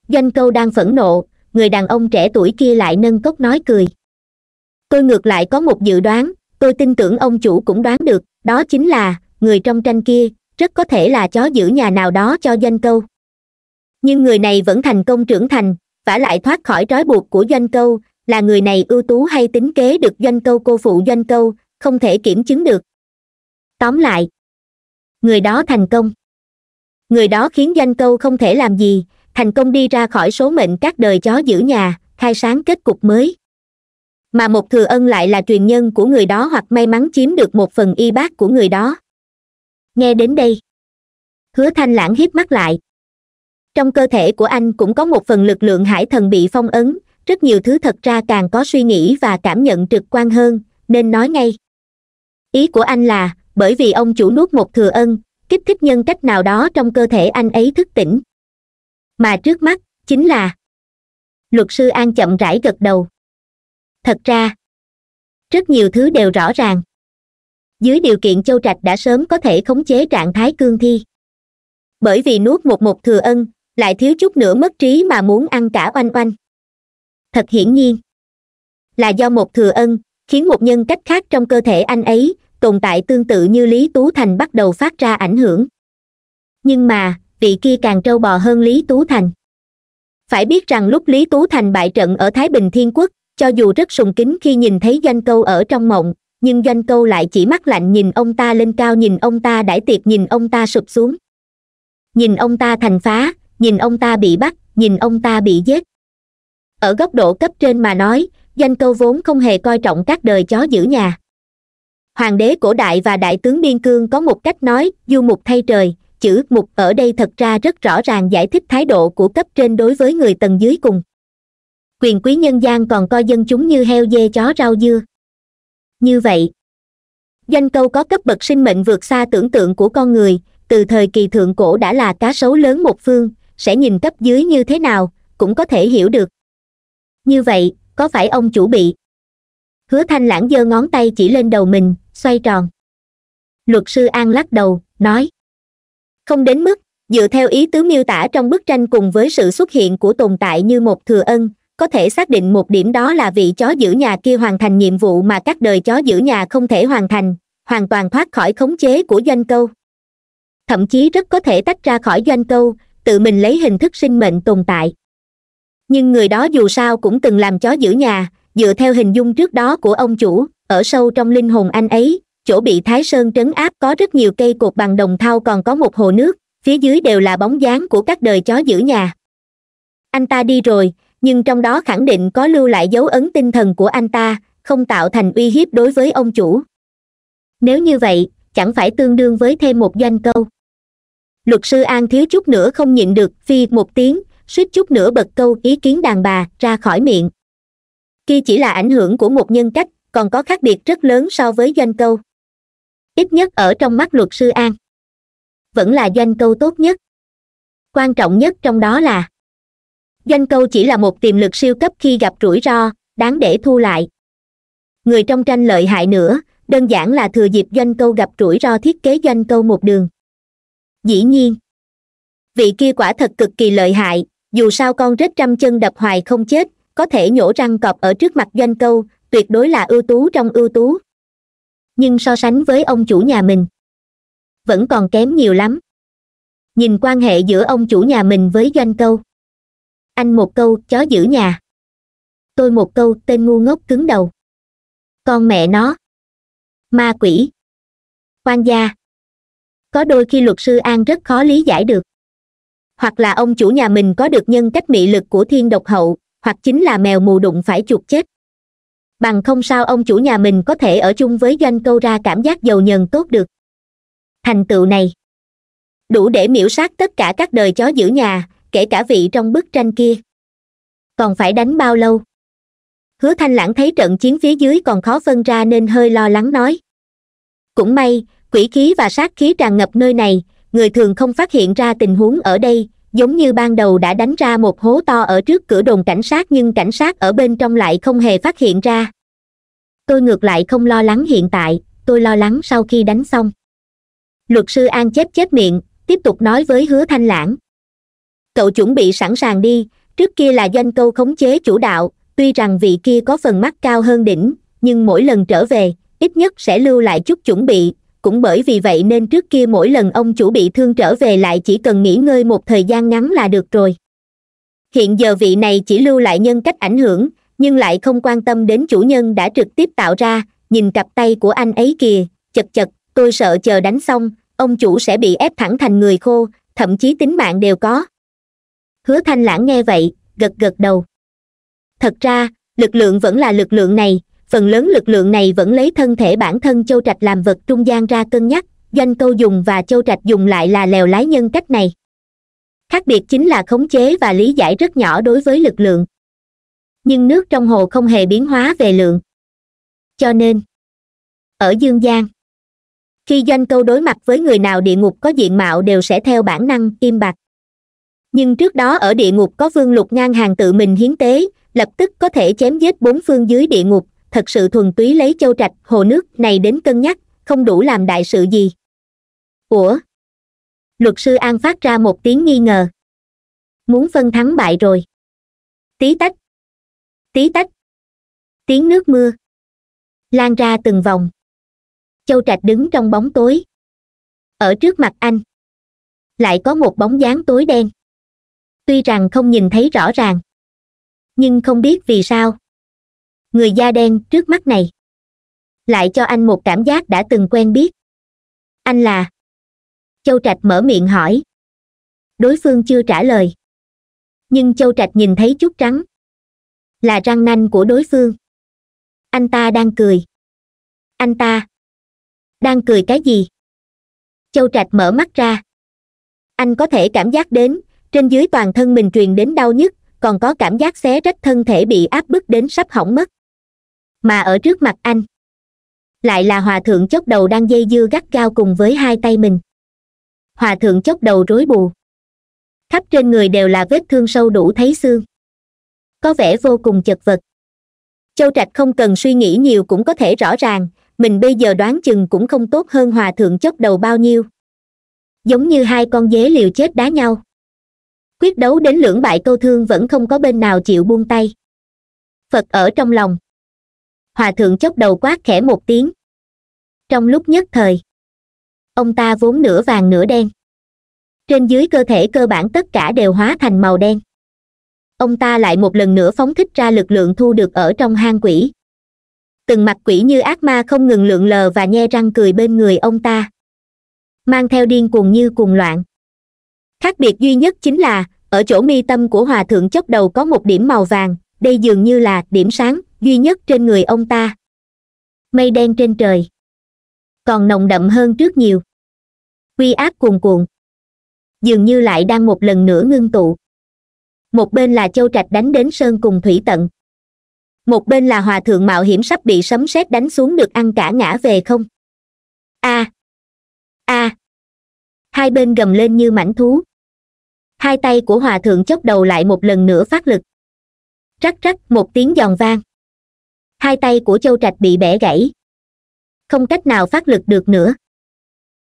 S1: doanh câu đang phẫn nộ người đàn ông trẻ tuổi kia lại nâng cốc nói cười tôi ngược lại có một dự đoán tôi tin tưởng ông chủ cũng đoán được đó chính là người trong tranh kia rất có thể là chó giữ nhà nào đó cho doanh câu nhưng người này vẫn thành công trưởng thành vả lại thoát khỏi trói buộc của doanh câu là người này ưu tú hay tính kế được doanh câu cô phụ doanh câu không thể kiểm chứng được tóm lại người đó thành công người đó khiến danh câu không thể làm gì thành công đi ra khỏi số mệnh các đời chó giữ nhà khai sáng kết cục mới mà một thừa ân lại là truyền nhân của người đó hoặc may mắn chiếm được một phần y bác của người đó nghe đến đây hứa thanh lãng hiếp mắt lại trong cơ thể của anh cũng có một phần lực lượng hải thần bị phong ấn rất nhiều thứ thật ra càng có suy nghĩ và cảm nhận trực quan hơn nên nói ngay ý của anh là bởi vì ông chủ nuốt một thừa ân kích thích nhân cách nào đó trong cơ thể anh ấy thức tỉnh mà trước mắt chính là luật sư an chậm rãi gật đầu thật ra rất nhiều thứ đều rõ ràng dưới điều kiện châu trạch đã sớm có thể khống chế trạng thái cương thi bởi vì nuốt một một thừa ân lại thiếu chút nữa mất trí mà muốn ăn cả oanh oanh thật hiển nhiên là do một thừa ân khiến một nhân cách khác trong cơ thể anh ấy tồn tại tương tự như lý tú thành bắt đầu phát ra ảnh hưởng nhưng mà vị kia càng trâu bò hơn lý tú thành phải biết rằng lúc lý tú thành bại trận ở thái bình thiên quốc cho dù rất sùng kính khi nhìn thấy doanh câu ở trong mộng nhưng doanh câu lại chỉ mắt lạnh nhìn ông ta lên cao nhìn ông ta đãi tiệc nhìn ông ta sụp xuống nhìn ông ta thành phá nhìn ông ta bị bắt nhìn ông ta bị giết ở góc độ cấp trên mà nói doanh câu vốn không hề coi trọng các đời chó giữ nhà hoàng đế cổ đại và đại tướng biên cương có một cách nói du mục thay trời chữ mục ở đây thật ra rất rõ ràng giải thích thái độ của cấp trên đối với người tầng dưới cùng quyền quý nhân gian còn coi dân chúng như heo dê chó rau dưa như vậy danh câu có cấp bậc sinh mệnh vượt xa tưởng tượng của con người từ thời kỳ thượng cổ đã là cá sấu lớn một phương sẽ nhìn cấp dưới như thế nào cũng có thể hiểu được như vậy có phải ông chủ bị hứa thanh lãng giơ ngón tay chỉ lên đầu mình xoay tròn luật sư an lắc đầu nói không đến mức dựa theo ý tứ miêu tả trong bức tranh cùng với sự xuất hiện của tồn tại như một thừa ân có thể xác định một điểm đó là vị chó giữ nhà kia hoàn thành nhiệm vụ mà các đời chó giữ nhà không thể hoàn thành hoàn toàn thoát khỏi khống chế của doanh câu thậm chí rất có thể tách ra khỏi doanh câu tự mình lấy hình thức sinh mệnh tồn tại nhưng người đó dù sao cũng từng làm chó giữ nhà dựa theo hình dung trước đó của ông chủ ở sâu trong linh hồn anh ấy chỗ bị thái sơn trấn áp có rất nhiều cây cột bằng đồng thau còn có một hồ nước phía dưới đều là bóng dáng của các đời chó giữ nhà anh ta đi rồi nhưng trong đó khẳng định có lưu lại dấu ấn tinh thần của anh ta không tạo thành uy hiếp đối với ông chủ nếu như vậy chẳng phải tương đương với thêm một doanh câu luật sư an thiếu chút nữa không nhịn được phi một tiếng suýt chút nữa bật câu ý kiến đàn bà ra khỏi miệng kia chỉ là ảnh hưởng của một nhân cách còn có khác biệt rất lớn so với doanh câu ít nhất ở trong mắt luật sư an vẫn là doanh câu tốt nhất quan trọng nhất trong đó là doanh câu chỉ là một tiềm lực siêu cấp khi gặp rủi ro đáng để thu lại người trong tranh lợi hại nữa đơn giản là thừa dịp doanh câu gặp rủi ro thiết kế doanh câu một đường dĩ nhiên vị kia quả thật cực kỳ lợi hại dù sao con rất trăm chân đập hoài không chết có thể nhổ răng cọp ở trước mặt doanh câu tuyệt đối là ưu tú trong ưu tú nhưng so sánh với ông chủ nhà mình vẫn còn kém nhiều lắm nhìn quan hệ giữa ông chủ nhà mình với doanh câu anh một câu chó giữ nhà tôi một câu tên ngu ngốc cứng đầu con mẹ nó ma quỷ quan gia có đôi khi luật sư an rất khó lý giải được hoặc là ông chủ nhà mình có được nhân cách mị lực của thiên độc hậu hoặc chính là mèo mù đụng phải chuột chết bằng không sao ông chủ nhà mình có thể ở chung với doanh câu ra cảm giác giàu nhờn tốt được thành tựu này đủ để miễu sát tất cả các đời chó giữ nhà kể cả vị trong bức tranh kia còn phải đánh bao lâu hứa thanh lãng thấy trận chiến phía dưới còn khó phân ra nên hơi lo lắng nói cũng may quỷ khí và sát khí tràn ngập nơi này người thường không phát hiện ra tình huống ở đây giống như ban đầu đã đánh ra một hố to ở trước cửa đồn cảnh sát nhưng cảnh sát ở bên trong lại không hề phát hiện ra tôi ngược lại không lo lắng hiện tại tôi lo lắng sau khi đánh xong luật sư an chép chép miệng tiếp tục nói với hứa thanh lãng cậu chuẩn bị sẵn sàng đi trước kia là doanh câu khống chế chủ đạo tuy rằng vị kia có phần mắt cao hơn đỉnh nhưng mỗi lần trở về ít nhất sẽ lưu lại chút chuẩn bị cũng bởi vì vậy nên trước kia mỗi lần ông chủ bị thương trở về lại chỉ cần nghỉ ngơi một thời gian ngắn là được rồi hiện giờ vị này chỉ lưu lại nhân cách ảnh hưởng nhưng lại không quan tâm đến chủ nhân đã trực tiếp tạo ra nhìn cặp tay của anh ấy kìa chật chật tôi sợ chờ đánh xong ông chủ sẽ bị ép thẳng thành người khô thậm chí tính mạng đều có hứa thanh lãng nghe vậy gật gật đầu thật ra lực lượng vẫn là lực lượng này phần lớn lực lượng này vẫn lấy thân thể bản thân châu trạch làm vật trung gian ra cân nhắc doanh câu dùng và châu trạch dùng lại là lèo lái nhân cách này khác biệt chính là khống chế và lý giải rất nhỏ đối với lực lượng nhưng nước trong hồ không hề biến hóa về lượng cho nên ở dương gian khi doanh câu đối mặt với người nào địa ngục có diện mạo đều sẽ theo bản năng im bặt nhưng trước đó ở địa ngục có vương lục ngang hàng tự mình hiến tế lập tức có thể chém giết bốn phương dưới địa ngục thật sự thuần túy lấy châu trạch hồ nước này đến cân nhắc không đủ làm đại sự gì ủa luật sư an phát ra một tiếng nghi ngờ muốn phân thắng bại rồi tí tách tí tách tiếng nước mưa lan ra từng vòng châu trạch đứng trong bóng tối ở trước mặt anh lại có một bóng dáng tối đen tuy rằng không nhìn thấy rõ ràng nhưng không biết vì sao người da đen trước mắt này lại cho anh một cảm giác đã từng quen biết anh là châu trạch mở miệng hỏi đối phương chưa trả lời nhưng châu trạch nhìn thấy chút trắng là răng nanh của đối phương anh ta đang cười anh ta đang cười cái gì châu trạch mở mắt ra anh có thể cảm giác đến trên dưới toàn thân mình truyền đến đau nhức còn có cảm giác xé rách thân thể bị áp bức đến sắp hỏng mất mà ở trước mặt anh lại là hòa thượng chốc đầu đang dây dưa gắt gao cùng với hai tay mình hòa thượng chốc đầu rối bù khắp trên người đều là vết thương sâu đủ thấy xương có vẻ vô cùng chật vật châu trạch không cần suy nghĩ nhiều cũng có thể rõ ràng mình bây giờ đoán chừng cũng không tốt hơn hòa thượng chốc đầu bao nhiêu giống như hai con dế liều chết đá nhau quyết đấu đến lưỡng bại câu thương vẫn không có bên nào chịu buông tay phật ở trong lòng hòa thượng chốc đầu quát khẽ một tiếng trong lúc nhất thời ông ta vốn nửa vàng nửa đen trên dưới cơ thể cơ bản tất cả đều hóa thành màu đen ông ta lại một lần nữa phóng thích ra lực lượng thu được ở trong hang quỷ từng mặt quỷ như ác ma không ngừng lượn lờ và nhe răng cười bên người ông ta mang theo điên cuồng như cuồng loạn khác biệt duy nhất chính là ở chỗ mi tâm của hòa thượng chốc đầu có một điểm màu vàng đây dường như là điểm sáng duy nhất trên người ông ta mây đen trên trời còn nồng đậm hơn trước nhiều quy áp cuồn cuộn dường như lại đang một lần nữa ngưng tụ một bên là châu trạch đánh đến sơn cùng thủy tận một bên là hòa thượng mạo hiểm sắp bị sấm sét đánh xuống được ăn cả ngã về không a a hai bên gầm lên như mảnh thú hai tay của hòa thượng chốc đầu lại một lần nữa phát lực rắc rắc một tiếng giòn vang hai tay của châu trạch bị bẻ gãy không cách nào phát lực được nữa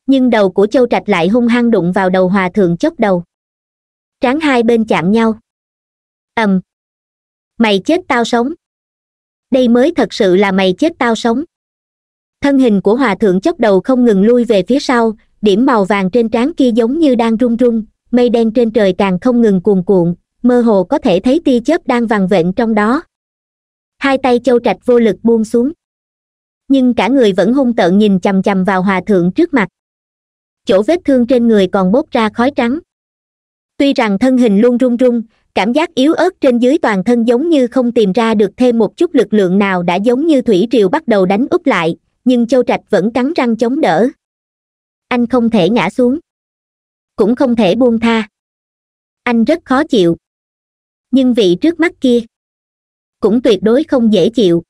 S1: nhưng đầu của châu trạch lại hung hăng đụng vào đầu hòa thượng chốc đầu tráng hai bên chạm nhau ầm mày chết tao sống đây mới thật sự là mày chết tao sống thân hình của hòa thượng chốc đầu không ngừng lui về phía sau điểm màu vàng trên trán kia giống như đang run run mây đen trên trời càng không ngừng cuồn cuộn mơ hồ có thể thấy tia chớp đang vằn vện trong đó hai tay châu trạch vô lực buông xuống nhưng cả người vẫn hung tợn nhìn chằm chằm vào hòa thượng trước mặt chỗ vết thương trên người còn bốc ra khói trắng tuy rằng thân hình luôn run run cảm giác yếu ớt trên dưới toàn thân giống như không tìm ra được thêm một chút lực lượng nào đã giống như thủy triều bắt đầu đánh úp lại nhưng châu trạch vẫn cắn răng chống đỡ anh không thể ngã xuống cũng không thể buông tha anh rất khó chịu nhưng vị trước mắt kia cũng tuyệt đối không dễ chịu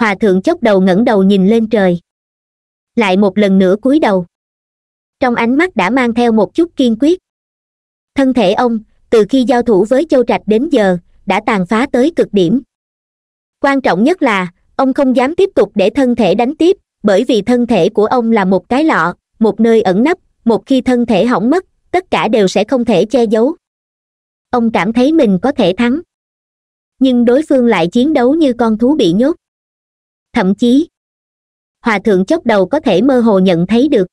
S1: hòa thượng chốc đầu ngẩng đầu nhìn lên trời lại một lần nữa cúi đầu trong ánh mắt đã mang theo một chút kiên quyết thân thể ông từ khi giao thủ với châu trạch đến giờ đã tàn phá tới cực điểm quan trọng nhất là ông không dám tiếp tục để thân thể đánh tiếp bởi vì thân thể của ông là một cái lọ một nơi ẩn nấp một khi thân thể hỏng mất tất cả đều sẽ không thể che giấu ông cảm thấy mình có thể thắng nhưng đối phương lại chiến đấu như con thú bị nhốt thậm chí hòa thượng chốc đầu có thể mơ hồ nhận thấy được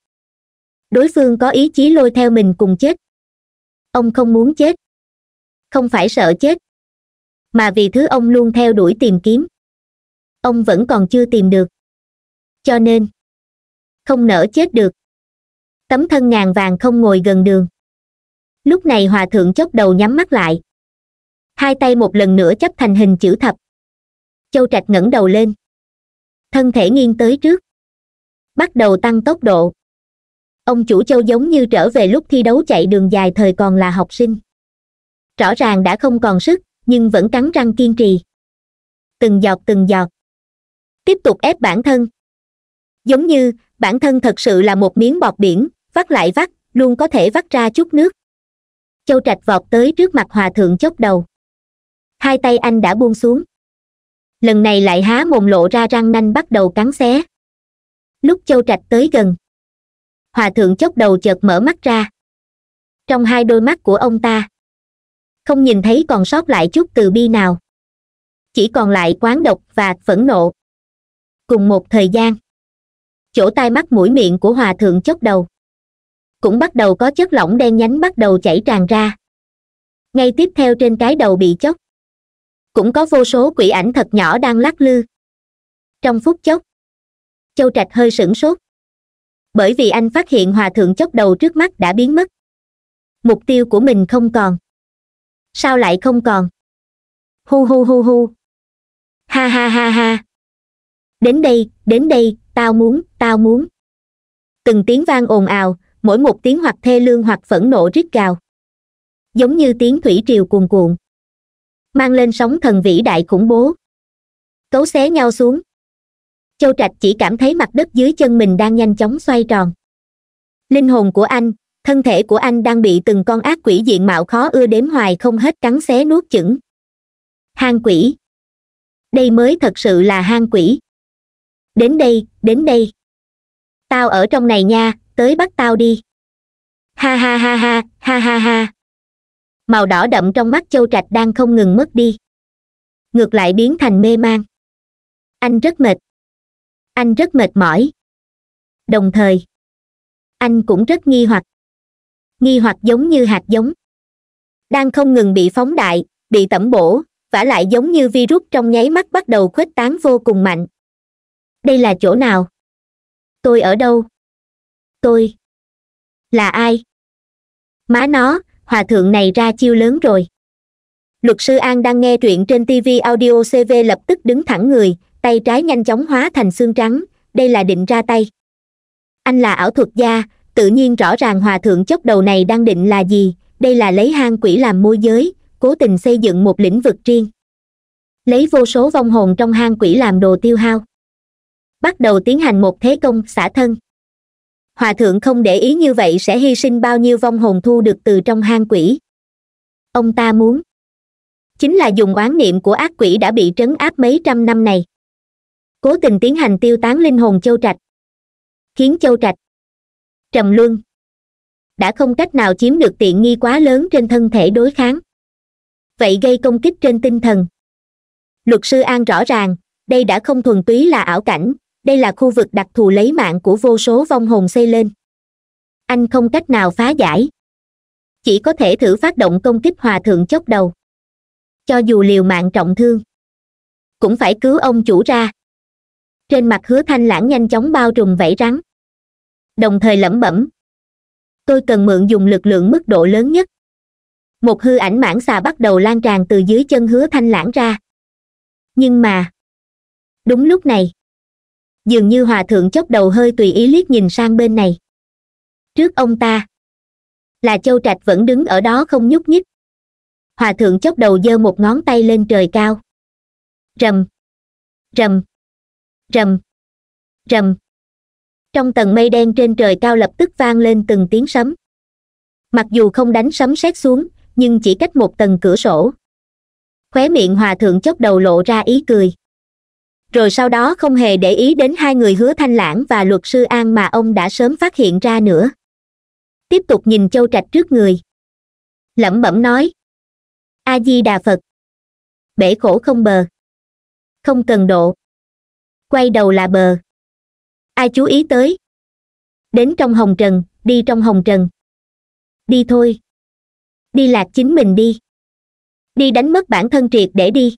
S1: đối phương có ý chí lôi theo mình cùng chết ông không muốn chết không phải sợ chết mà vì thứ ông luôn theo đuổi tìm kiếm ông vẫn còn chưa tìm được cho nên không nỡ chết được tấm thân ngàn vàng không ngồi gần đường lúc này hòa thượng chốc đầu nhắm mắt lại hai tay một lần nữa chấp thành hình chữ thập châu trạch ngẩng đầu lên thân thể nghiêng tới trước bắt đầu tăng tốc độ ông chủ châu giống như trở về lúc thi đấu chạy đường dài thời còn là học sinh rõ ràng đã không còn sức nhưng vẫn cắn răng kiên trì từng giọt từng giọt tiếp tục ép bản thân giống như bản thân thật sự là một miếng bọt biển vắt lại vắt luôn có thể vắt ra chút nước châu trạch vọt tới trước mặt hòa thượng chốc đầu hai tay anh đã buông xuống lần này lại há mồm lộ ra răng nanh bắt đầu cắn xé lúc châu trạch tới gần hòa thượng chốc đầu chợt mở mắt ra trong hai đôi mắt của ông ta không nhìn thấy còn sót lại chút từ bi nào chỉ còn lại quán độc và phẫn nộ cùng một thời gian chỗ tai mắt mũi miệng của hòa thượng chốc đầu cũng bắt đầu có chất lỏng đen nhánh bắt đầu chảy tràn ra ngay tiếp theo trên cái đầu bị chốc cũng có vô số quỷ ảnh thật nhỏ đang lắc lư trong phút chốc châu trạch hơi sửng sốt bởi vì anh phát hiện hòa thượng chốc đầu trước mắt đã biến mất mục tiêu của mình không còn sao lại không còn hu hu hu hu ha ha ha ha đến đây đến đây tao muốn tao muốn từng tiếng vang ồn ào mỗi một tiếng hoặc thê lương hoặc phẫn nộ rít gào giống như tiếng thủy triều cuồn cuộn mang lên sóng thần vĩ đại khủng bố cấu xé nhau xuống châu trạch chỉ cảm thấy mặt đất dưới chân mình đang nhanh chóng xoay tròn linh hồn của anh thân thể của anh đang bị từng con ác quỷ diện mạo khó ưa đếm hoài không hết cắn xé nuốt chửng hang quỷ đây mới thật sự là hang quỷ đến đây đến đây tao ở trong này nha tới bắt tao đi ha ha ha ha ha ha ha màu đỏ đậm trong mắt châu trạch đang không ngừng mất đi ngược lại biến thành mê man anh rất mệt anh rất mệt mỏi đồng thời anh cũng rất nghi hoặc nghi hoặc giống như hạt giống đang không ngừng bị phóng đại bị tẩm bổ vả lại giống như virus trong nháy mắt bắt đầu khuếch tán vô cùng mạnh đây là chỗ nào tôi ở đâu tôi là ai má nó hòa thượng này ra chiêu lớn rồi luật sư an đang nghe truyện trên tv audio cv lập tức đứng thẳng người tay trái nhanh chóng hóa thành xương trắng đây là định ra tay anh là ảo thuật gia tự nhiên rõ ràng hòa thượng chốc đầu này đang định là gì đây là lấy hang quỷ làm môi giới cố tình xây dựng một lĩnh vực riêng lấy vô số vong hồn trong hang quỷ làm đồ tiêu hao bắt đầu tiến hành một thế công xả thân hòa thượng không để ý như vậy sẽ hy sinh bao nhiêu vong hồn thu được từ trong hang quỷ ông ta muốn chính là dùng oán niệm của ác quỷ đã bị trấn áp mấy trăm năm này cố tình tiến hành tiêu tán linh hồn châu trạch khiến châu trạch trầm luân đã không cách nào chiếm được tiện nghi quá lớn trên thân thể đối kháng vậy gây công kích trên tinh thần luật sư an rõ ràng đây đã không thuần túy là ảo cảnh đây là khu vực đặc thù lấy mạng của vô số vong hồn xây lên anh không cách nào phá giải chỉ có thể thử phát động công kích hòa thượng chốc đầu cho dù liều mạng trọng thương cũng phải cứu ông chủ ra trên mặt hứa thanh lãng nhanh chóng bao trùm vẫy rắn đồng thời lẩm bẩm tôi cần mượn dùng lực lượng mức độ lớn nhất một hư ảnh mãng xà bắt đầu lan tràn từ dưới chân hứa thanh lãng ra nhưng mà đúng lúc này dường như hòa thượng chốc đầu hơi tùy ý liếc nhìn sang bên này trước ông ta là châu trạch vẫn đứng ở đó không nhúc nhích hòa thượng chốc đầu giơ một ngón tay lên trời cao rầm rầm rầm rầm trong tầng mây đen trên trời cao lập tức vang lên từng tiếng sấm mặc dù không đánh sấm sét xuống nhưng chỉ cách một tầng cửa sổ khóe miệng hòa thượng chốc đầu lộ ra ý cười rồi sau đó không hề để ý đến hai người hứa thanh lãng và luật sư an mà ông đã sớm phát hiện ra nữa tiếp tục nhìn châu trạch trước người lẩm bẩm nói a di đà phật bể khổ không bờ không cần độ quay đầu là bờ ai chú ý tới đến trong hồng trần đi trong hồng trần đi thôi đi lạc chính mình đi đi đánh mất bản thân triệt để đi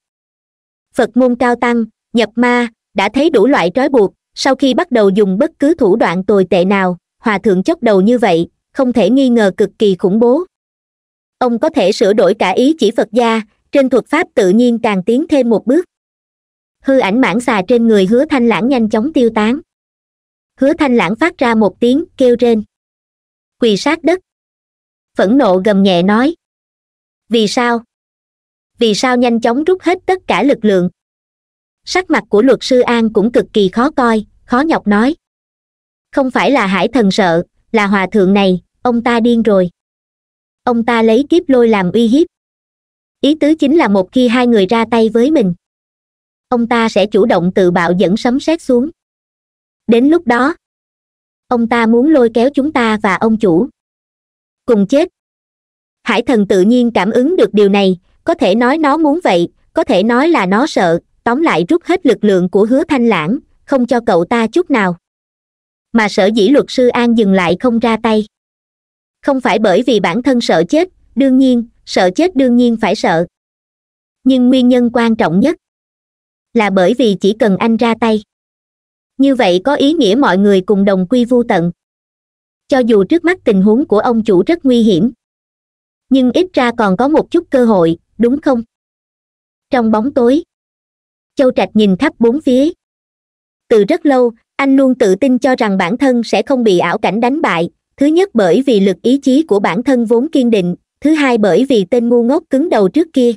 S1: phật môn cao tăng nhập ma đã thấy đủ loại trói buộc sau khi bắt đầu dùng bất cứ thủ đoạn tồi tệ nào hòa thượng chốc đầu như vậy không thể nghi ngờ cực kỳ khủng bố ông có thể sửa đổi cả ý chỉ phật gia trên thuật pháp tự nhiên càng tiến thêm một bước hư ảnh mãn xà trên người hứa thanh lãng nhanh chóng tiêu tán hứa thanh lãng phát ra một tiếng kêu trên quỳ sát đất phẫn nộ gầm nhẹ nói vì sao vì sao nhanh chóng rút hết tất cả lực lượng sắc mặt của luật sư an cũng cực kỳ khó coi khó nhọc nói không phải là hải thần sợ là hòa thượng này ông ta điên rồi ông ta lấy kiếp lôi làm uy hiếp ý tứ chính là một khi hai người ra tay với mình ông ta sẽ chủ động tự bạo dẫn sấm sét xuống đến lúc đó ông ta muốn lôi kéo chúng ta và ông chủ cùng chết hải thần tự nhiên cảm ứng được điều này có thể nói nó muốn vậy có thể nói là nó sợ tóm lại rút hết lực lượng của hứa thanh lãng không cho cậu ta chút nào mà sở dĩ luật sư an dừng lại không ra tay không phải bởi vì bản thân sợ chết đương nhiên sợ chết đương nhiên phải sợ nhưng nguyên nhân quan trọng nhất là bởi vì chỉ cần anh ra tay như vậy có ý nghĩa mọi người cùng đồng quy vô tận cho dù trước mắt tình huống của ông chủ rất nguy hiểm nhưng ít ra còn có một chút cơ hội đúng không trong bóng tối châu trạch nhìn khắp bốn phía từ rất lâu anh luôn tự tin cho rằng bản thân sẽ không bị ảo cảnh đánh bại thứ nhất bởi vì lực ý chí của bản thân vốn kiên định thứ hai bởi vì tên ngu ngốc cứng đầu trước kia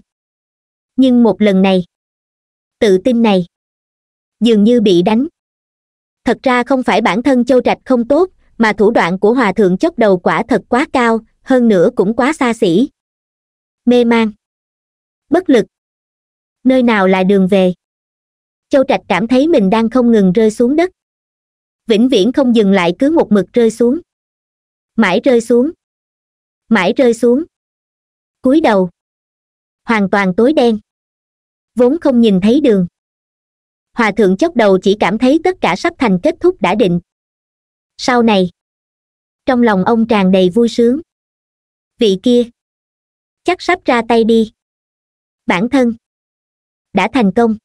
S1: nhưng một lần này tự tin này dường như bị đánh thật ra không phải bản thân châu trạch không tốt mà thủ đoạn của hòa thượng chốc đầu quả thật quá cao hơn nữa cũng quá xa xỉ mê man bất lực nơi nào là đường về châu trạch cảm thấy mình đang không ngừng rơi xuống đất vĩnh viễn không dừng lại cứ một mực rơi xuống mãi rơi xuống mãi rơi xuống cúi đầu hoàn toàn tối đen vốn không nhìn thấy đường hòa thượng chốc đầu chỉ cảm thấy tất cả sắp thành kết thúc đã định sau này trong lòng ông tràn đầy vui sướng vị kia chắc sắp ra tay đi bản thân đã thành công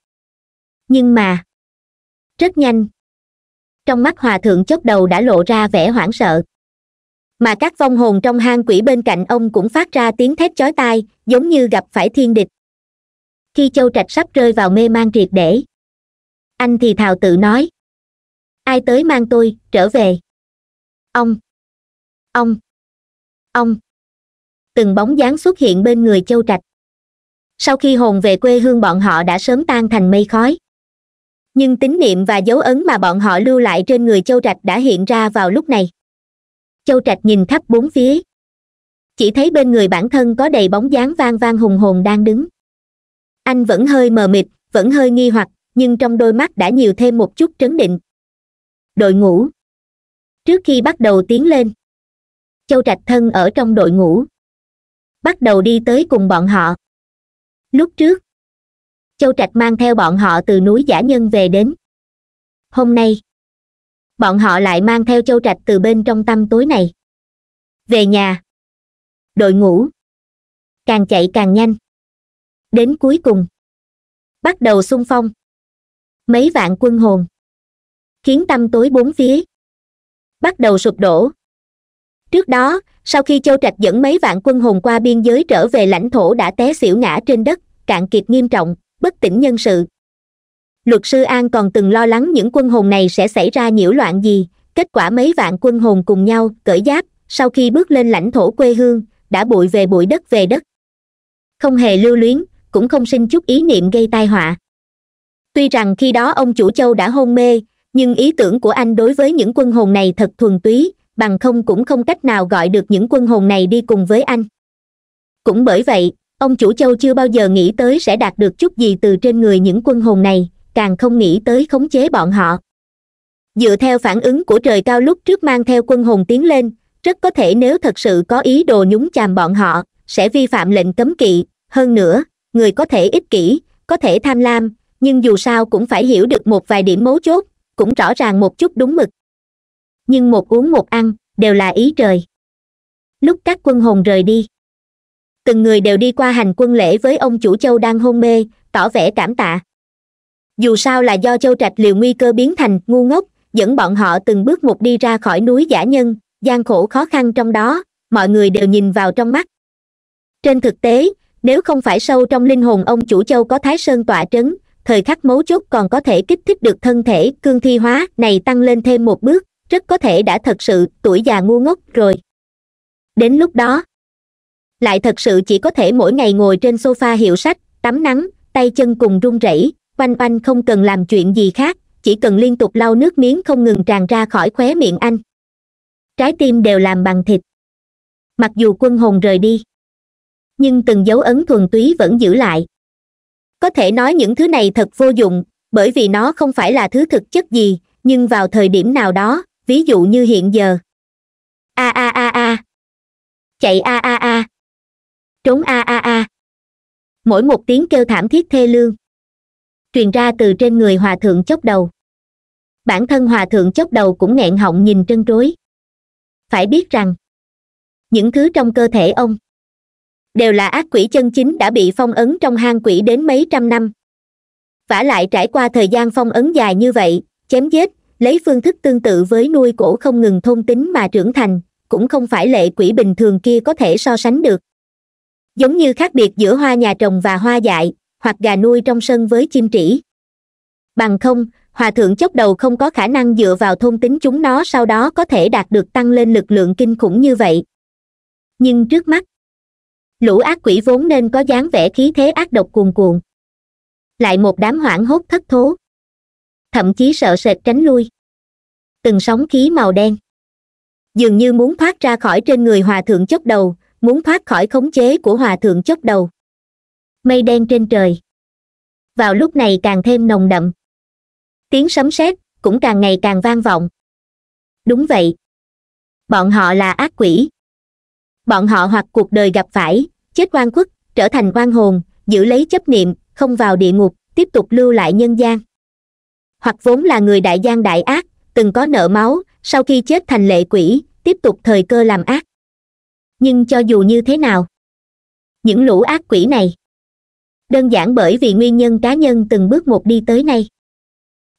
S1: nhưng mà rất nhanh trong mắt hòa thượng chốc đầu đã lộ ra vẻ hoảng sợ mà các vong hồn trong hang quỷ bên cạnh ông cũng phát ra tiếng thét chói tai giống như gặp phải thiên địch khi châu trạch sắp rơi vào mê man triệt để anh thì thào tự nói ai tới mang tôi trở về ông ông ông từng bóng dáng xuất hiện bên người châu trạch sau khi hồn về quê hương bọn họ đã sớm tan thành mây khói nhưng tín niệm và dấu ấn mà bọn họ lưu lại trên người châu trạch đã hiện ra vào lúc này châu trạch nhìn khắp bốn phía chỉ thấy bên người bản thân có đầy bóng dáng vang vang hùng hồn đang đứng anh vẫn hơi mờ mịt vẫn hơi nghi hoặc nhưng trong đôi mắt đã nhiều thêm một chút trấn định đội ngũ trước khi bắt đầu tiến lên châu trạch thân ở trong đội ngũ bắt đầu đi tới cùng bọn họ lúc trước châu trạch mang theo bọn họ từ núi giả nhân về đến hôm nay bọn họ lại mang theo châu trạch từ bên trong tâm tối này về nhà đội ngũ càng chạy càng nhanh đến cuối cùng bắt đầu xung phong mấy vạn quân hồn khiến tâm tối bốn phía bắt đầu sụp đổ trước đó sau khi châu trạch dẫn mấy vạn quân hồn qua biên giới trở về lãnh thổ đã té xỉu ngã trên đất cạn kiệt nghiêm trọng bất tỉnh nhân sự luật sư an còn từng lo lắng những quân hồn này sẽ xảy ra nhiễu loạn gì kết quả mấy vạn quân hồn cùng nhau cởi giáp sau khi bước lên lãnh thổ quê hương đã bụi về bụi đất về đất không hề lưu luyến cũng không sinh chút ý niệm gây tai họa tuy rằng khi đó ông chủ châu đã hôn mê nhưng ý tưởng của anh đối với những quân hồn này thật thuần túy bằng không cũng không cách nào gọi được những quân hồn này đi cùng với anh cũng bởi vậy ông chủ châu chưa bao giờ nghĩ tới sẽ đạt được chút gì từ trên người những quân hồn này càng không nghĩ tới khống chế bọn họ dựa theo phản ứng của trời cao lúc trước mang theo quân hồn tiến lên rất có thể nếu thật sự có ý đồ nhúng chàm bọn họ sẽ vi phạm lệnh cấm kỵ hơn nữa người có thể ích kỷ có thể tham lam nhưng dù sao cũng phải hiểu được một vài điểm mấu chốt cũng rõ ràng một chút đúng mực nhưng một uống một ăn đều là ý trời lúc các quân hồn rời đi từng người đều đi qua hành quân lễ với ông chủ châu đang hôn mê tỏ vẻ cảm tạ dù sao là do châu trạch liều nguy cơ biến thành ngu ngốc dẫn bọn họ từng bước một đi ra khỏi núi giả nhân gian khổ khó khăn trong đó mọi người đều nhìn vào trong mắt trên thực tế nếu không phải sâu trong linh hồn ông chủ châu có thái sơn tọa trấn thời khắc mấu chốt còn có thể kích thích được thân thể cương thi hóa này tăng lên thêm một bước rất có thể đã thật sự tuổi già ngu ngốc rồi đến lúc đó lại thật sự chỉ có thể mỗi ngày ngồi trên sofa hiệu sách tắm nắng tay chân cùng run rẩy quanh quanh không cần làm chuyện gì khác chỉ cần liên tục lau nước miếng không ngừng tràn ra khỏi khóe miệng anh trái tim đều làm bằng thịt mặc dù quân hồn rời đi nhưng từng dấu ấn thuần túy vẫn giữ lại có thể nói những thứ này thật vô dụng bởi vì nó không phải là thứ thực chất gì nhưng vào thời điểm nào đó ví dụ như hiện giờ a a a a chạy a a a trốn a a a mỗi một tiếng kêu thảm thiết thê lương truyền ra từ trên người hòa thượng chốc đầu bản thân hòa thượng chốc đầu cũng nghẹn họng nhìn trân trối phải biết rằng những thứ trong cơ thể ông đều là ác quỷ chân chính đã bị phong ấn trong hang quỷ đến mấy trăm năm vả lại trải qua thời gian phong ấn dài như vậy chém giết lấy phương thức tương tự với nuôi cổ không ngừng thôn tính mà trưởng thành cũng không phải lệ quỷ bình thường kia có thể so sánh được giống như khác biệt giữa hoa nhà trồng và hoa dại hoặc gà nuôi trong sân với chim trĩ bằng không hòa thượng chốc đầu không có khả năng dựa vào thôn tính chúng nó sau đó có thể đạt được tăng lên lực lượng kinh khủng như vậy nhưng trước mắt lũ ác quỷ vốn nên có dáng vẻ khí thế ác độc cuồn cuộn lại một đám hoảng hốt thất thố thậm chí sợ sệt tránh lui từng sóng khí màu đen dường như muốn thoát ra khỏi trên người hòa thượng chốc đầu muốn thoát khỏi khống chế của hòa thượng chốc đầu mây đen trên trời vào lúc này càng thêm nồng đậm tiếng sấm sét cũng càng ngày càng vang vọng đúng vậy bọn họ là ác quỷ bọn họ hoặc cuộc đời gặp phải chết oan khuất trở thành oan hồn giữ lấy chấp niệm không vào địa ngục tiếp tục lưu lại nhân gian hoặc vốn là người đại gian đại ác từng có nợ máu sau khi chết thành lệ quỷ tiếp tục thời cơ làm ác nhưng cho dù như thế nào những lũ ác quỷ này đơn giản bởi vì nguyên nhân cá nhân từng bước một đi tới nay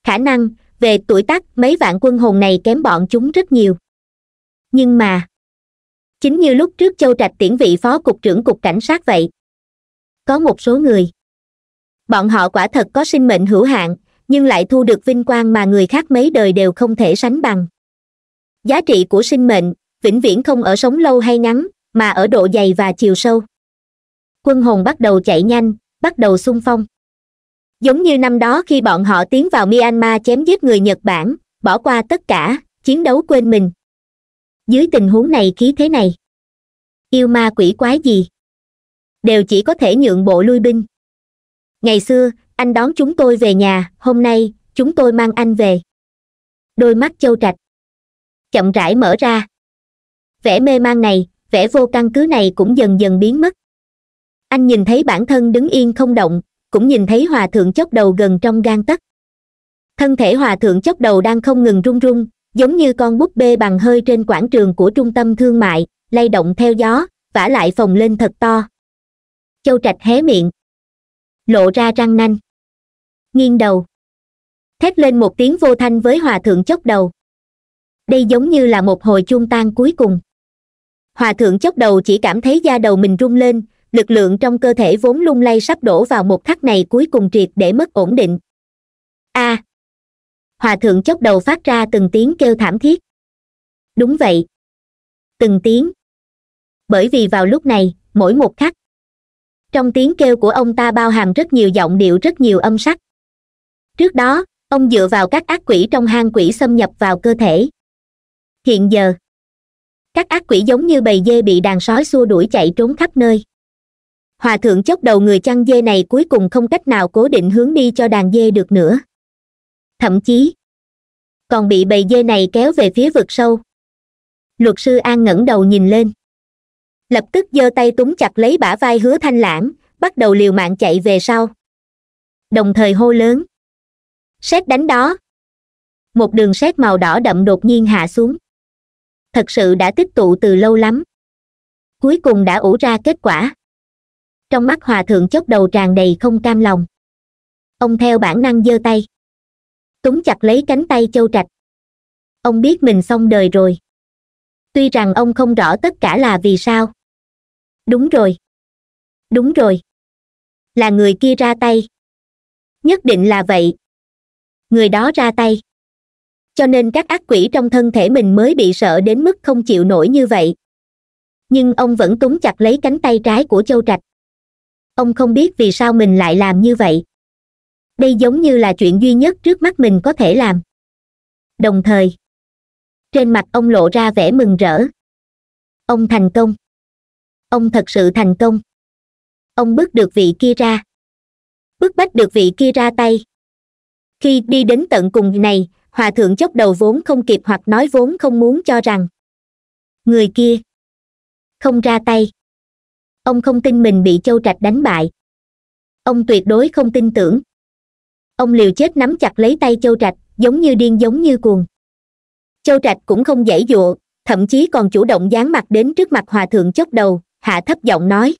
S1: khả năng về tuổi tác mấy vạn quân hồn này kém bọn chúng rất nhiều nhưng mà chính như lúc trước châu trạch tiễn vị phó cục trưởng cục cảnh sát vậy có một số người bọn họ quả thật có sinh mệnh hữu hạn nhưng lại thu được vinh quang mà người khác mấy đời đều không thể sánh bằng giá trị của sinh mệnh vĩnh viễn không ở sống lâu hay ngắn mà ở độ dày và chiều sâu quân hồn bắt đầu chạy nhanh bắt đầu xung phong giống như năm đó khi bọn họ tiến vào myanmar chém giết người nhật bản bỏ qua tất cả chiến đấu quên mình dưới tình huống này khí thế này yêu ma quỷ quái gì đều chỉ có thể nhượng bộ lui binh ngày xưa anh đón chúng tôi về nhà hôm nay chúng tôi mang anh về đôi mắt châu trạch chậm rãi mở ra vẻ mê man này vẻ vô căn cứ này cũng dần dần biến mất anh nhìn thấy bản thân đứng yên không động cũng nhìn thấy hòa thượng chốc đầu gần trong gan tất. thân thể hòa thượng chốc đầu đang không ngừng run run giống như con búp bê bằng hơi trên quảng trường của trung tâm thương mại lay động theo gió vả lại phồng lên thật to châu trạch hé miệng lộ ra răng nanh nghiêng đầu thét lên một tiếng vô thanh với hòa thượng chốc đầu đây giống như là một hồi chuông tan cuối cùng hòa thượng chốc đầu chỉ cảm thấy da đầu mình rung lên lực lượng trong cơ thể vốn lung lay sắp đổ vào một khắc này cuối cùng triệt để mất ổn định a à, hòa thượng chốc đầu phát ra từng tiếng kêu thảm thiết đúng vậy từng tiếng bởi vì vào lúc này mỗi một khắc trong tiếng kêu của ông ta bao hàm rất nhiều giọng điệu rất nhiều âm sắc trước đó ông dựa vào các ác quỷ trong hang quỷ xâm nhập vào cơ thể hiện giờ các ác quỷ giống như bầy dê bị đàn sói xua đuổi chạy trốn khắp nơi hòa thượng chốc đầu người chăn dê này cuối cùng không cách nào cố định hướng đi cho đàn dê được nữa thậm chí còn bị bầy dê này kéo về phía vực sâu luật sư an ngẩng đầu nhìn lên lập tức giơ tay túm chặt lấy bả vai hứa thanh lãng bắt đầu liều mạng chạy về sau đồng thời hô lớn xét đánh đó một đường xét màu đỏ đậm đột nhiên hạ xuống thật sự đã tích tụ từ lâu lắm cuối cùng đã ủ ra kết quả trong mắt hòa thượng chốc đầu tràn đầy không cam lòng ông theo bản năng giơ tay túng chặt lấy cánh tay châu trạch ông biết mình xong đời rồi tuy rằng ông không rõ tất cả là vì sao đúng rồi đúng rồi là người kia ra tay nhất định là vậy người đó ra tay cho nên các ác quỷ trong thân thể mình mới bị sợ đến mức không chịu nổi như vậy nhưng ông vẫn túng chặt lấy cánh tay trái của châu trạch ông không biết vì sao mình lại làm như vậy đây giống như là chuyện duy nhất trước mắt mình có thể làm đồng thời trên mặt ông lộ ra vẻ mừng rỡ ông thành công ông thật sự thành công ông bước được vị kia ra Bước bách được vị kia ra tay khi đi đến tận cùng này hòa thượng chốc đầu vốn không kịp hoặc nói vốn không muốn cho rằng người kia không ra tay ông không tin mình bị châu trạch đánh bại ông tuyệt đối không tin tưởng ông liều chết nắm chặt lấy tay châu trạch giống như điên giống như cuồng châu trạch cũng không dãy dụa thậm chí còn chủ động dán mặt đến trước mặt hòa thượng chốc đầu hạ thấp giọng nói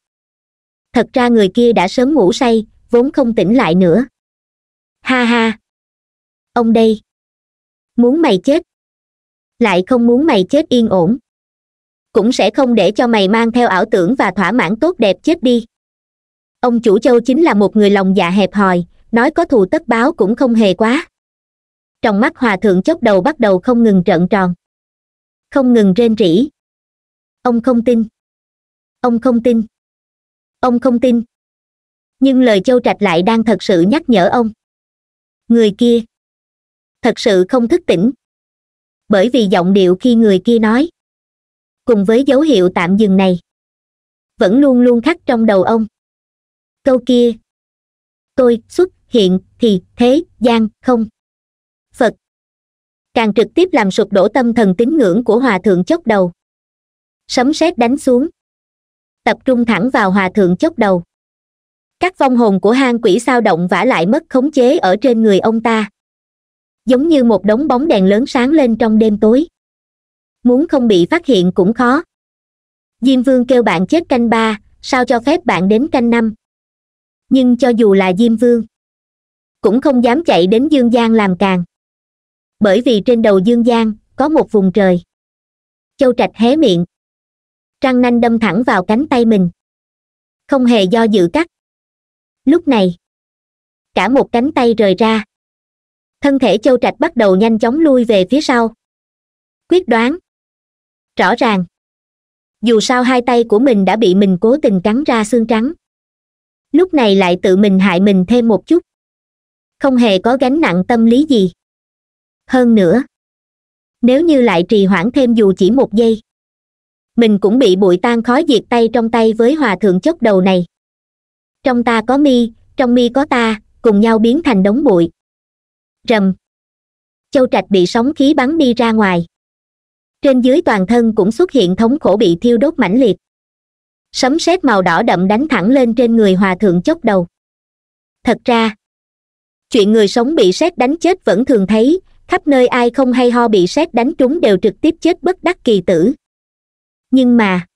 S1: thật ra người kia đã sớm ngủ say vốn không tỉnh lại nữa ha ha ông đây muốn mày chết lại không muốn mày chết yên ổn cũng sẽ không để cho mày mang theo ảo tưởng và thỏa mãn tốt đẹp chết đi ông chủ châu chính là một người lòng dạ hẹp hòi nói có thù tất báo cũng không hề quá trong mắt hòa thượng chốc đầu bắt đầu không ngừng trợn tròn không ngừng rên rỉ ông không tin ông không tin ông không tin nhưng lời châu trạch lại đang thật sự nhắc nhở ông người kia thật sự không thức tỉnh bởi vì giọng điệu khi người kia nói cùng với dấu hiệu tạm dừng này vẫn luôn luôn khắc trong đầu ông câu kia tôi xuất hiện thì thế gian không phật càng trực tiếp làm sụp đổ tâm thần tín ngưỡng của hòa thượng chốc đầu sấm sét đánh xuống tập trung thẳng vào hòa thượng chốc đầu các vong hồn của hang quỷ sao động vả lại mất khống chế ở trên người ông ta giống như một đống bóng đèn lớn sáng lên trong đêm tối muốn không bị phát hiện cũng khó diêm vương kêu bạn chết canh ba sao cho phép bạn đến canh năm nhưng cho dù là diêm vương cũng không dám chạy đến dương giang làm càng bởi vì trên đầu dương giang có một vùng trời châu trạch hé miệng trăng nanh đâm thẳng vào cánh tay mình không hề do dự cắt lúc này cả một cánh tay rời ra thân thể châu trạch bắt đầu nhanh chóng lui về phía sau quyết đoán rõ ràng dù sao hai tay của mình đã bị mình cố tình cắn ra xương trắng lúc này lại tự mình hại mình thêm một chút không hề có gánh nặng tâm lý gì hơn nữa nếu như lại trì hoãn thêm dù chỉ một giây mình cũng bị bụi tan khói diệt tay trong tay với hòa thượng chốc đầu này trong ta có mi trong mi có ta cùng nhau biến thành đống bụi rầm châu trạch bị sóng khí bắn đi ra ngoài trên dưới toàn thân cũng xuất hiện thống khổ bị thiêu đốt mãnh liệt sấm sét màu đỏ đậm đánh thẳng lên trên người hòa thượng chốc đầu thật ra chuyện người sống bị sét đánh chết vẫn thường thấy khắp nơi ai không hay ho bị sét đánh trúng đều trực tiếp chết bất đắc kỳ tử nhưng mà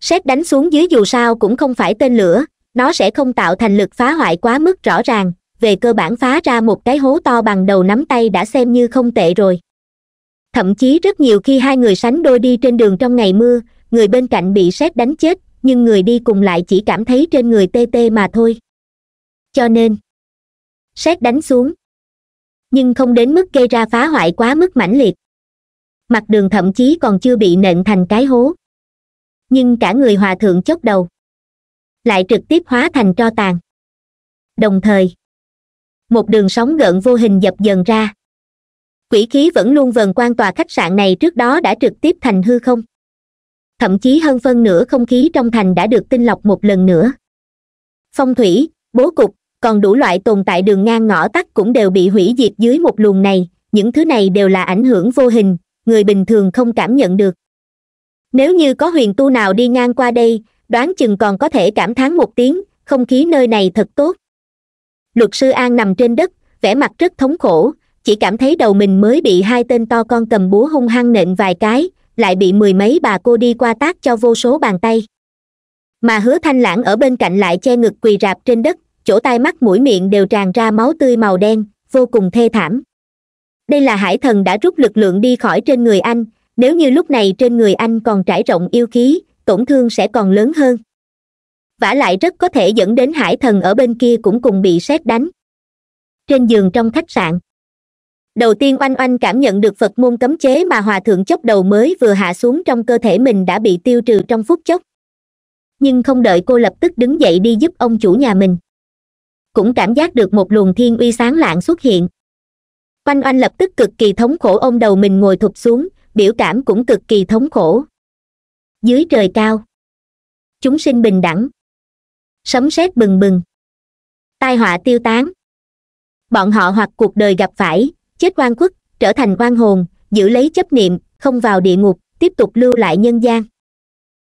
S1: sét đánh xuống dưới dù sao cũng không phải tên lửa nó sẽ không tạo thành lực phá hoại quá mức rõ ràng về cơ bản phá ra một cái hố to bằng đầu nắm tay đã xem như không tệ rồi thậm chí rất nhiều khi hai người sánh đôi đi trên đường trong ngày mưa người bên cạnh bị sét đánh chết nhưng người đi cùng lại chỉ cảm thấy trên người tê tê mà thôi cho nên sét đánh xuống nhưng không đến mức gây ra phá hoại quá mức mãnh liệt mặt đường thậm chí còn chưa bị nện thành cái hố nhưng cả người hòa thượng chốc đầu lại trực tiếp hóa thành tro tàn đồng thời một đường sóng gợn vô hình dập dần ra quỷ khí vẫn luôn vần quan tòa khách sạn này trước đó đã trực tiếp thành hư không thậm chí hơn phân nửa không khí trong thành đã được tinh lọc một lần nữa phong thủy bố cục còn đủ loại tồn tại đường ngang ngõ tắt cũng đều bị hủy diệt dưới một luồng này những thứ này đều là ảnh hưởng vô hình người bình thường không cảm nhận được nếu như có huyền tu nào đi ngang qua đây đoán chừng còn có thể cảm thán một tiếng không khí nơi này thật tốt luật sư an nằm trên đất vẻ mặt rất thống khổ chỉ cảm thấy đầu mình mới bị hai tên to con cầm búa hung hăng nện vài cái lại bị mười mấy bà cô đi qua tác cho vô số bàn tay mà hứa thanh lãng ở bên cạnh lại che ngực quỳ rạp trên đất chỗ tai mắt mũi miệng đều tràn ra máu tươi màu đen vô cùng thê thảm đây là hải thần đã rút lực lượng đi khỏi trên người anh nếu như lúc này trên người anh còn trải rộng yêu khí tổn thương sẽ còn lớn hơn vả lại rất có thể dẫn đến hải thần ở bên kia cũng cùng bị sét đánh trên giường trong khách sạn đầu tiên oanh oanh cảm nhận được phật môn cấm chế mà hòa thượng chốc đầu mới vừa hạ xuống trong cơ thể mình đã bị tiêu trừ trong phút chốc nhưng không đợi cô lập tức đứng dậy đi giúp ông chủ nhà mình cũng cảm giác được một luồng thiên uy sáng lạng xuất hiện oanh oanh lập tức cực kỳ thống khổ ôm đầu mình ngồi thụp xuống biểu cảm cũng cực kỳ thống khổ dưới trời cao chúng sinh bình đẳng sấm sét bừng bừng tai họa tiêu tán bọn họ hoặc cuộc đời gặp phải chết oan khuất trở thành quan hồn giữ lấy chấp niệm không vào địa ngục tiếp tục lưu lại nhân gian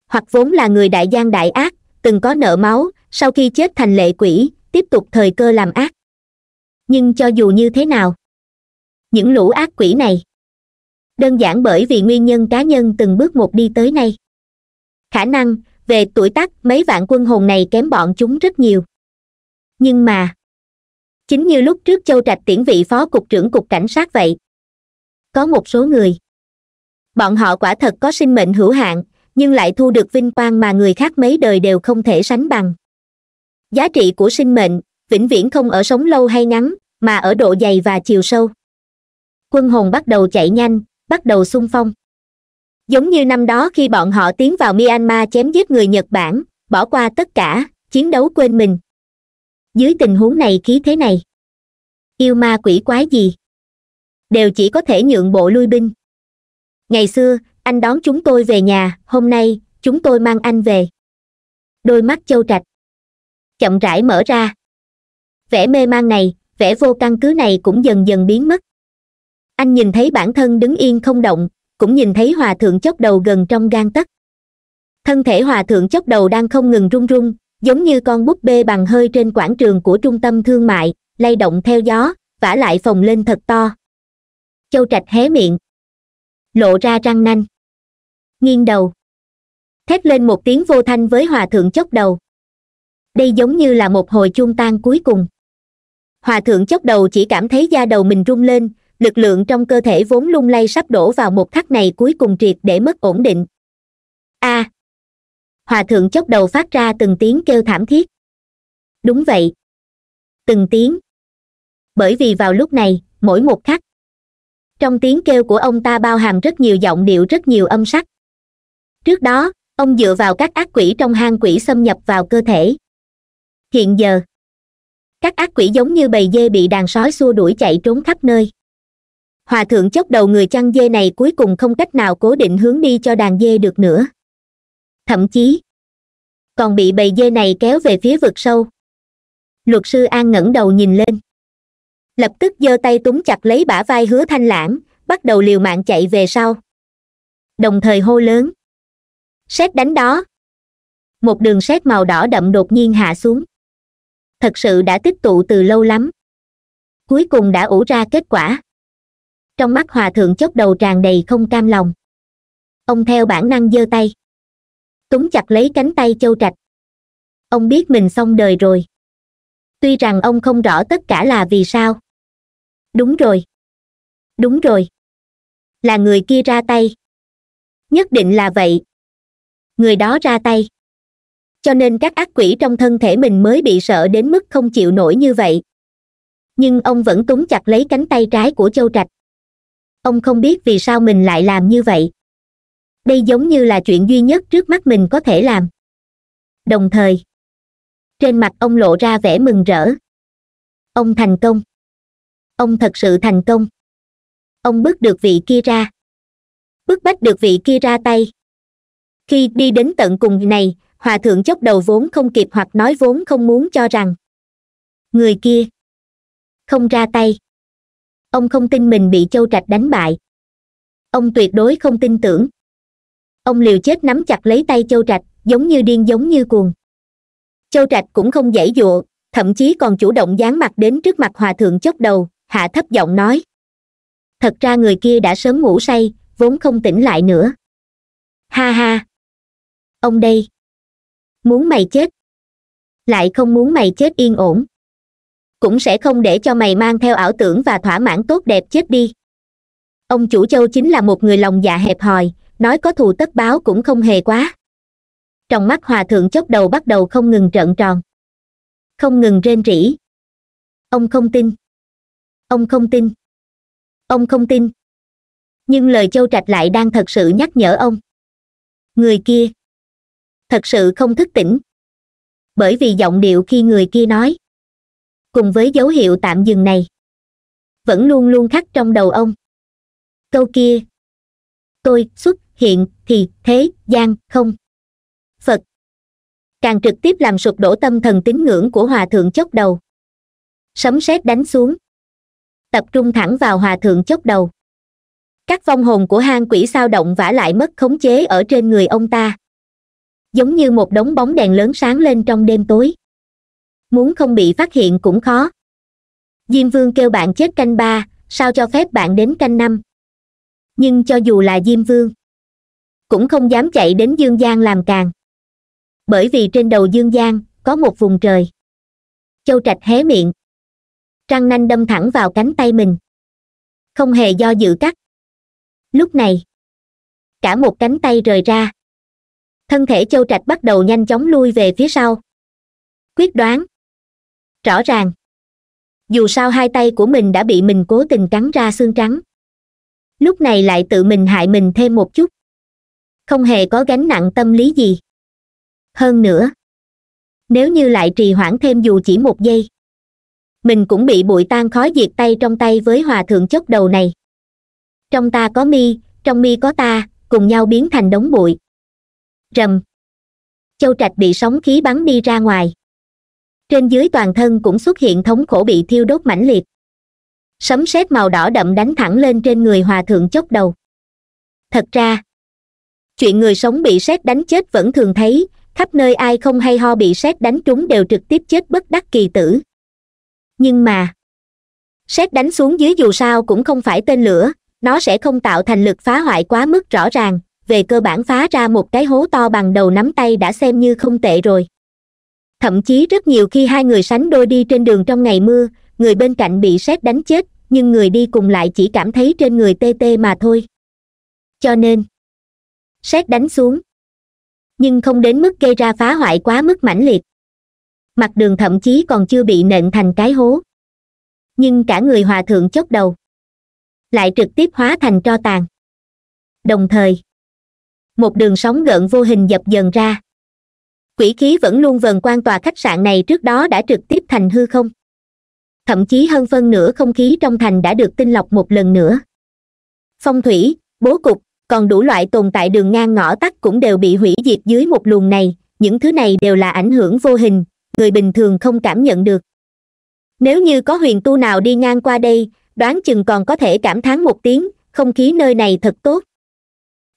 S1: hoặc vốn là người đại gian đại ác từng có nợ máu sau khi chết thành lệ quỷ tiếp tục thời cơ làm ác nhưng cho dù như thế nào những lũ ác quỷ này đơn giản bởi vì nguyên nhân cá nhân từng bước một đi tới nay khả năng về tuổi tác mấy vạn quân hồn này kém bọn chúng rất nhiều nhưng mà chính như lúc trước châu trạch tiễn vị phó cục trưởng cục cảnh sát vậy có một số người bọn họ quả thật có sinh mệnh hữu hạn nhưng lại thu được vinh quang mà người khác mấy đời đều không thể sánh bằng giá trị của sinh mệnh vĩnh viễn không ở sống lâu hay ngắn mà ở độ dày và chiều sâu quân hồn bắt đầu chạy nhanh bắt đầu xung phong giống như năm đó khi bọn họ tiến vào myanmar chém giết người nhật bản bỏ qua tất cả chiến đấu quên mình dưới tình huống này khí thế này yêu ma quỷ quái gì đều chỉ có thể nhượng bộ lui binh ngày xưa anh đón chúng tôi về nhà hôm nay chúng tôi mang anh về đôi mắt châu trạch chậm rãi mở ra vẻ mê man này vẻ vô căn cứ này cũng dần dần biến mất anh nhìn thấy bản thân đứng yên không động cũng nhìn thấy hòa thượng chốc đầu gần trong gan tấc thân thể hòa thượng chốc đầu đang không ngừng run run giống như con búp bê bằng hơi trên quảng trường của trung tâm thương mại lay động theo gió vả lại phồng lên thật to châu trạch hé miệng lộ ra răng nanh nghiêng đầu thét lên một tiếng vô thanh với hòa thượng chốc đầu đây giống như là một hồi chuông tan cuối cùng hòa thượng chốc đầu chỉ cảm thấy da đầu mình rung lên lực lượng trong cơ thể vốn lung lay sắp đổ vào một khắc này cuối cùng triệt để mất ổn định a à, hòa thượng chốc đầu phát ra từng tiếng kêu thảm thiết đúng vậy từng tiếng bởi vì vào lúc này mỗi một khắc trong tiếng kêu của ông ta bao hàm rất nhiều giọng điệu rất nhiều âm sắc trước đó ông dựa vào các ác quỷ trong hang quỷ xâm nhập vào cơ thể hiện giờ các ác quỷ giống như bầy dê bị đàn sói xua đuổi chạy trốn khắp nơi hòa thượng chốc đầu người chăn dê này cuối cùng không cách nào cố định hướng đi cho đàn dê được nữa thậm chí còn bị bầy dê này kéo về phía vực sâu luật sư an ngẩng đầu nhìn lên lập tức giơ tay túm chặt lấy bả vai hứa thanh lãng bắt đầu liều mạng chạy về sau đồng thời hô lớn sét đánh đó một đường sét màu đỏ đậm đột nhiên hạ xuống thật sự đã tích tụ từ lâu lắm cuối cùng đã ủ ra kết quả trong mắt hòa thượng chốc đầu tràn đầy không cam lòng ông theo bản năng giơ tay túm chặt lấy cánh tay châu trạch ông biết mình xong đời rồi tuy rằng ông không rõ tất cả là vì sao đúng rồi đúng rồi là người kia ra tay nhất định là vậy người đó ra tay cho nên các ác quỷ trong thân thể mình mới bị sợ đến mức không chịu nổi như vậy nhưng ông vẫn túm chặt lấy cánh tay trái của châu trạch ông không biết vì sao mình lại làm như vậy đây giống như là chuyện duy nhất trước mắt mình có thể làm đồng thời trên mặt ông lộ ra vẻ mừng rỡ ông thành công ông thật sự thành công ông bước được vị kia ra bước bách được vị kia ra tay khi đi đến tận cùng này hòa thượng chốc đầu vốn không kịp hoặc nói vốn không muốn cho rằng người kia không ra tay ông không tin mình bị châu trạch đánh bại ông tuyệt đối không tin tưởng ông liều chết nắm chặt lấy tay châu trạch giống như điên giống như cuồng châu trạch cũng không dãy dụa thậm chí còn chủ động dán mặt đến trước mặt hòa thượng chốc đầu hạ thấp giọng nói thật ra người kia đã sớm ngủ say vốn không tỉnh lại nữa ha ha ông đây muốn mày chết lại không muốn mày chết yên ổn cũng sẽ không để cho mày mang theo ảo tưởng và thỏa mãn tốt đẹp chết đi ông chủ châu chính là một người lòng dạ hẹp hòi nói có thù tất báo cũng không hề quá trong mắt hòa thượng chốc đầu bắt đầu không ngừng trợn tròn không ngừng rên rỉ ông không tin ông không tin ông không tin nhưng lời châu trạch lại đang thật sự nhắc nhở ông người kia thật sự không thức tỉnh bởi vì giọng điệu khi người kia nói cùng với dấu hiệu tạm dừng này vẫn luôn luôn khắc trong đầu ông câu kia tôi xuất hiện thì thế gian không phật càng trực tiếp làm sụp đổ tâm thần tín ngưỡng của hòa thượng chốc đầu sấm sét đánh xuống tập trung thẳng vào hòa thượng chốc đầu các vong hồn của hang quỷ sao động vả lại mất khống chế ở trên người ông ta giống như một đống bóng đèn lớn sáng lên trong đêm tối muốn không bị phát hiện cũng khó diêm vương kêu bạn chết canh ba sao cho phép bạn đến canh năm nhưng cho dù là diêm vương cũng không dám chạy đến dương giang làm càng bởi vì trên đầu dương giang có một vùng trời châu trạch hé miệng răng nanh đâm thẳng vào cánh tay mình không hề do dự cắt lúc này cả một cánh tay rời ra thân thể châu trạch bắt đầu nhanh chóng lui về phía sau quyết đoán rõ ràng dù sao hai tay của mình đã bị mình cố tình cắn ra xương trắng lúc này lại tự mình hại mình thêm một chút không hề có gánh nặng tâm lý gì hơn nữa nếu như lại trì hoãn thêm dù chỉ một giây mình cũng bị bụi tan khói diệt tay trong tay với hòa thượng chốc đầu này trong ta có mi trong mi có ta cùng nhau biến thành đống bụi rầm châu trạch bị sóng khí bắn đi ra ngoài trên dưới toàn thân cũng xuất hiện thống khổ bị thiêu đốt mãnh liệt sấm sét màu đỏ đậm đánh thẳng lên trên người hòa thượng chốc đầu thật ra chuyện người sống bị sét đánh chết vẫn thường thấy khắp nơi ai không hay ho bị sét đánh trúng đều trực tiếp chết bất đắc kỳ tử nhưng mà sét đánh xuống dưới dù sao cũng không phải tên lửa nó sẽ không tạo thành lực phá hoại quá mức rõ ràng về cơ bản phá ra một cái hố to bằng đầu nắm tay đã xem như không tệ rồi thậm chí rất nhiều khi hai người sánh đôi đi trên đường trong ngày mưa người bên cạnh bị sét đánh chết nhưng người đi cùng lại chỉ cảm thấy trên người tê tê mà thôi cho nên sét đánh xuống nhưng không đến mức gây ra phá hoại quá mức mãnh liệt mặt đường thậm chí còn chưa bị nện thành cái hố nhưng cả người hòa thượng chốc đầu lại trực tiếp hóa thành tro tàn đồng thời một đường sóng gợn vô hình dập dần ra quỷ khí vẫn luôn vần quan tòa khách sạn này trước đó đã trực tiếp thành hư không thậm chí hơn phân nửa không khí trong thành đã được tinh lọc một lần nữa phong thủy bố cục còn đủ loại tồn tại đường ngang ngõ tắt cũng đều bị hủy diệt dưới một luồng này những thứ này đều là ảnh hưởng vô hình người bình thường không cảm nhận được nếu như có huyền tu nào đi ngang qua đây đoán chừng còn có thể cảm thán một tiếng không khí nơi này thật tốt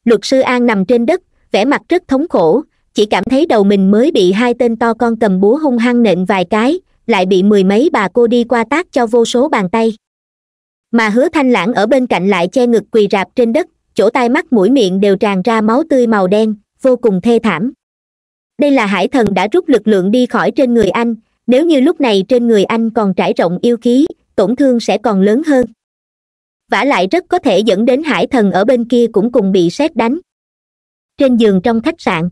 S1: luật sư an nằm trên đất vẻ mặt rất thống khổ chỉ cảm thấy đầu mình mới bị hai tên to con cầm búa hung hăng nện vài cái lại bị mười mấy bà cô đi qua tác cho vô số bàn tay mà hứa thanh lãng ở bên cạnh lại che ngực quỳ rạp trên đất chỗ tai mắt mũi miệng đều tràn ra máu tươi màu đen vô cùng thê thảm đây là hải thần đã rút lực lượng đi khỏi trên người anh nếu như lúc này trên người anh còn trải rộng yêu khí tổn thương sẽ còn lớn hơn vả lại rất có thể dẫn đến hải thần ở bên kia cũng cùng bị sét đánh trên giường trong khách sạn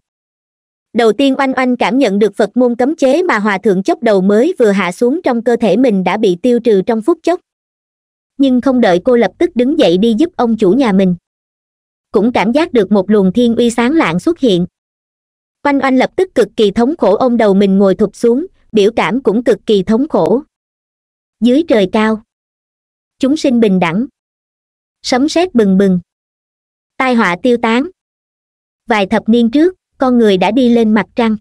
S1: đầu tiên oanh oanh cảm nhận được phật môn cấm chế mà hòa thượng chốc đầu mới vừa hạ xuống trong cơ thể mình đã bị tiêu trừ trong phút chốc nhưng không đợi cô lập tức đứng dậy đi giúp ông chủ nhà mình cũng cảm giác được một luồng thiên uy sáng lạng xuất hiện oanh oanh lập tức cực kỳ thống khổ ôm đầu mình ngồi thụp xuống biểu cảm cũng cực kỳ thống khổ dưới trời cao chúng sinh bình đẳng sấm sét bừng bừng tai họa tiêu tán vài thập niên trước con người đã đi lên mặt trăng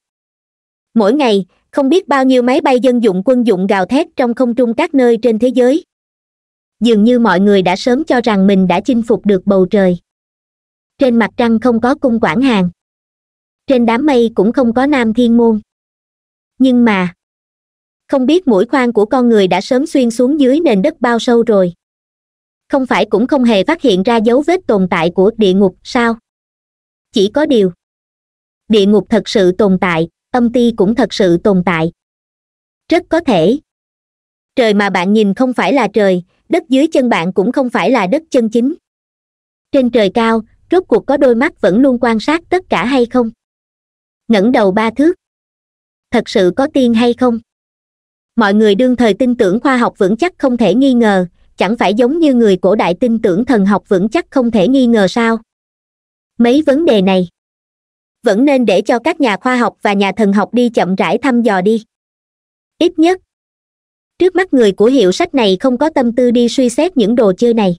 S1: mỗi ngày không biết bao nhiêu máy bay dân dụng quân dụng gào thét trong không trung các nơi trên thế giới dường như mọi người đã sớm cho rằng mình đã chinh phục được bầu trời trên mặt trăng không có cung quản hàng trên đám mây cũng không có nam thiên môn nhưng mà không biết mũi khoan của con người đã sớm xuyên xuống dưới nền đất bao sâu rồi không phải cũng không hề phát hiện ra dấu vết tồn tại của địa ngục sao chỉ có điều địa ngục thật sự tồn tại âm ti cũng thật sự tồn tại rất có thể trời mà bạn nhìn không phải là trời đất dưới chân bạn cũng không phải là đất chân chính trên trời cao rốt cuộc có đôi mắt vẫn luôn quan sát tất cả hay không ngẩng đầu ba thước thật sự có tiên hay không mọi người đương thời tin tưởng khoa học vững chắc không thể nghi ngờ chẳng phải giống như người cổ đại tin tưởng thần học vững chắc không thể nghi ngờ sao mấy vấn đề này vẫn nên để cho các nhà khoa học và nhà thần học đi chậm rãi thăm dò đi ít nhất trước mắt người của hiệu sách này không có tâm tư đi suy xét những đồ chơi này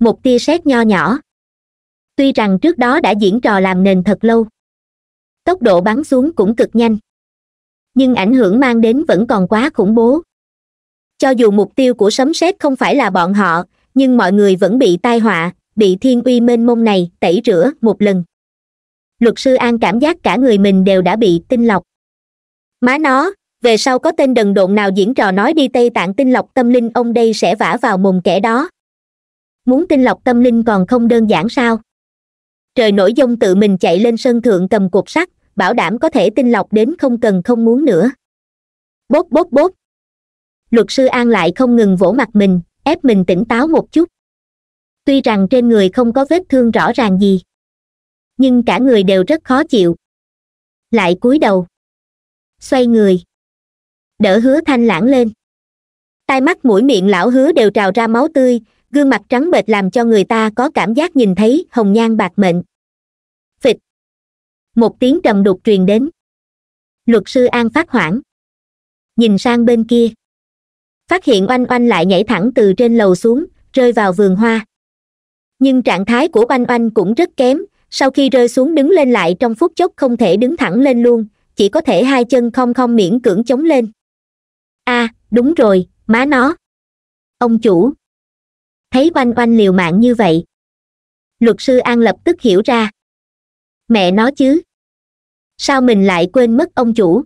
S1: một tia sét nho nhỏ tuy rằng trước đó đã diễn trò làm nền thật lâu tốc độ bắn xuống cũng cực nhanh nhưng ảnh hưởng mang đến vẫn còn quá khủng bố cho dù mục tiêu của sấm sét không phải là bọn họ nhưng mọi người vẫn bị tai họa bị thiên uy mênh mông này tẩy rửa một lần luật sư an cảm giác cả người mình đều đã bị tinh lọc má nó về sau có tên đần độn nào diễn trò nói đi tây tạng tinh lọc tâm linh ông đây sẽ vả vào mồm kẻ đó muốn tinh lọc tâm linh còn không đơn giản sao trời nổi dông tự mình chạy lên sân thượng cầm cột sắt bảo đảm có thể tinh lọc đến không cần không muốn nữa bốt bốt bốt luật sư an lại không ngừng vỗ mặt mình ép mình tỉnh táo một chút tuy rằng trên người không có vết thương rõ ràng gì nhưng cả người đều rất khó chịu lại cúi đầu xoay người đỡ hứa thanh lãng lên tai mắt mũi miệng lão hứa đều trào ra máu tươi gương mặt trắng bệch làm cho người ta có cảm giác nhìn thấy hồng nhan bạc mệnh phịch một tiếng trầm đục truyền đến luật sư an phát hoảng nhìn sang bên kia phát hiện oanh oanh lại nhảy thẳng từ trên lầu xuống rơi vào vườn hoa nhưng trạng thái của oanh oanh cũng rất kém sau khi rơi xuống đứng lên lại trong phút chốc không thể đứng thẳng lên luôn chỉ có thể hai chân không không miễn cưỡng chống lên a à, đúng rồi má nó ông chủ thấy oanh oanh liều mạng như vậy luật sư an lập tức hiểu ra mẹ nó chứ sao mình lại quên mất ông chủ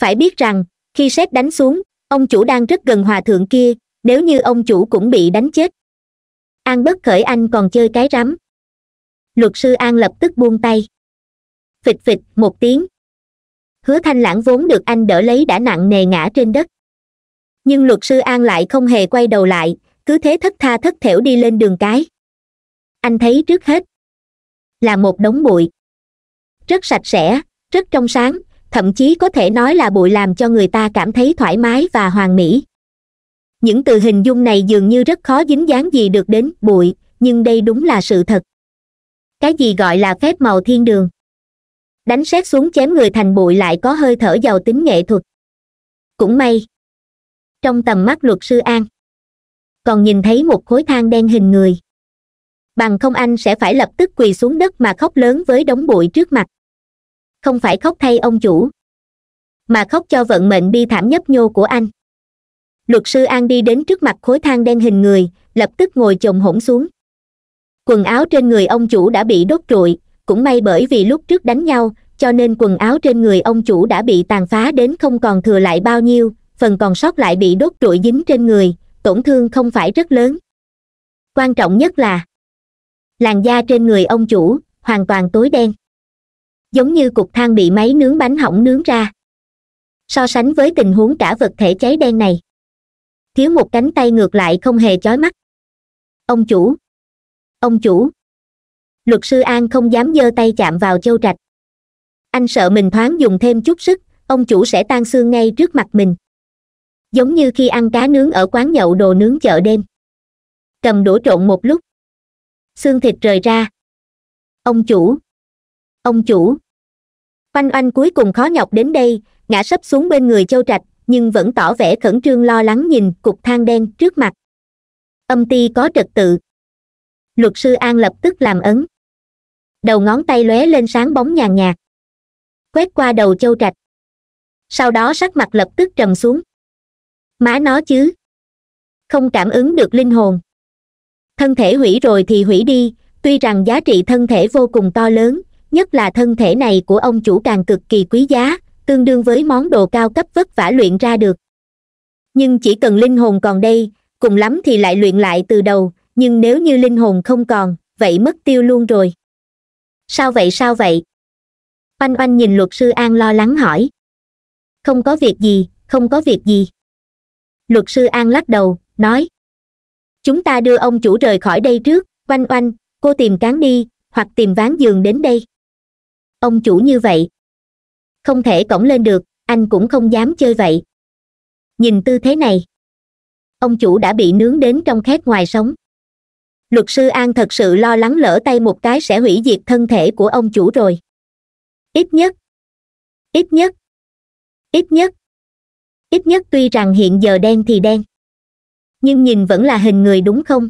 S1: phải biết rằng khi sét đánh xuống ông chủ đang rất gần hòa thượng kia nếu như ông chủ cũng bị đánh chết an bất khởi anh còn chơi cái rắm luật sư an lập tức buông tay phịch phịch một tiếng hứa thanh lãng vốn được anh đỡ lấy đã nặng nề ngã trên đất nhưng luật sư an lại không hề quay đầu lại cứ thế thất tha thất thểu đi lên đường cái anh thấy trước hết là một đống bụi rất sạch sẽ rất trong sáng thậm chí có thể nói là bụi làm cho người ta cảm thấy thoải mái và hoàn mỹ những từ hình dung này dường như rất khó dính dáng gì được đến bụi nhưng đây đúng là sự thật cái gì gọi là phép màu thiên đường đánh xét xuống chém người thành bụi lại có hơi thở giàu tính nghệ thuật cũng may trong tầm mắt luật sư an còn nhìn thấy một khối than đen hình người bằng không anh sẽ phải lập tức quỳ xuống đất mà khóc lớn với đống bụi trước mặt không phải khóc thay ông chủ mà khóc cho vận mệnh bi thảm nhấp nhô của anh luật sư an đi đến trước mặt khối than đen hình người lập tức ngồi chồng hổn xuống quần áo trên người ông chủ đã bị đốt trụi cũng may bởi vì lúc trước đánh nhau cho nên quần áo trên người ông chủ đã bị tàn phá đến không còn thừa lại bao nhiêu phần còn sót lại bị đốt trụi dính trên người tổn thương không phải rất lớn quan trọng nhất là làn da trên người ông chủ hoàn toàn tối đen giống như cục than bị máy nướng bánh hỏng nướng ra so sánh với tình huống cả vật thể cháy đen này thiếu một cánh tay ngược lại không hề chói mắt ông chủ ông chủ luật sư an không dám giơ tay chạm vào châu trạch anh sợ mình thoáng dùng thêm chút sức ông chủ sẽ tan xương ngay trước mặt mình giống như khi ăn cá nướng ở quán nhậu đồ nướng chợ đêm cầm đũa trộn một lúc xương thịt rời ra ông chủ ông chủ oanh oanh cuối cùng khó nhọc đến đây ngã sấp xuống bên người châu trạch nhưng vẫn tỏ vẻ khẩn trương lo lắng nhìn cục thang đen trước mặt âm ty có trật tự luật sư an lập tức làm ấn đầu ngón tay lóe lên sáng bóng nhàn nhạt quét qua đầu châu trạch sau đó sắc mặt lập tức trầm xuống má nó chứ không cảm ứng được linh hồn thân thể hủy rồi thì hủy đi tuy rằng giá trị thân thể vô cùng to lớn nhất là thân thể này của ông chủ càng cực kỳ quý giá tương đương với món đồ cao cấp vất vả luyện ra được nhưng chỉ cần linh hồn còn đây cùng lắm thì lại luyện lại từ đầu nhưng nếu như linh hồn không còn vậy mất tiêu luôn rồi sao vậy sao vậy oanh oanh nhìn luật sư an lo lắng hỏi không có việc gì không có việc gì luật sư an lắc đầu nói chúng ta đưa ông chủ rời khỏi đây trước oanh oanh cô tìm cán đi hoặc tìm ván giường đến đây ông chủ như vậy không thể cổng lên được anh cũng không dám chơi vậy nhìn tư thế này ông chủ đã bị nướng đến trong khét ngoài sống luật sư an thật sự lo lắng lỡ tay một cái sẽ hủy diệt thân thể của ông chủ rồi ít nhất ít nhất ít nhất ít nhất tuy rằng hiện giờ đen thì đen nhưng nhìn vẫn là hình người đúng không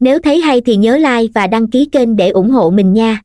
S1: nếu thấy hay thì nhớ like và đăng ký kênh để ủng hộ mình nha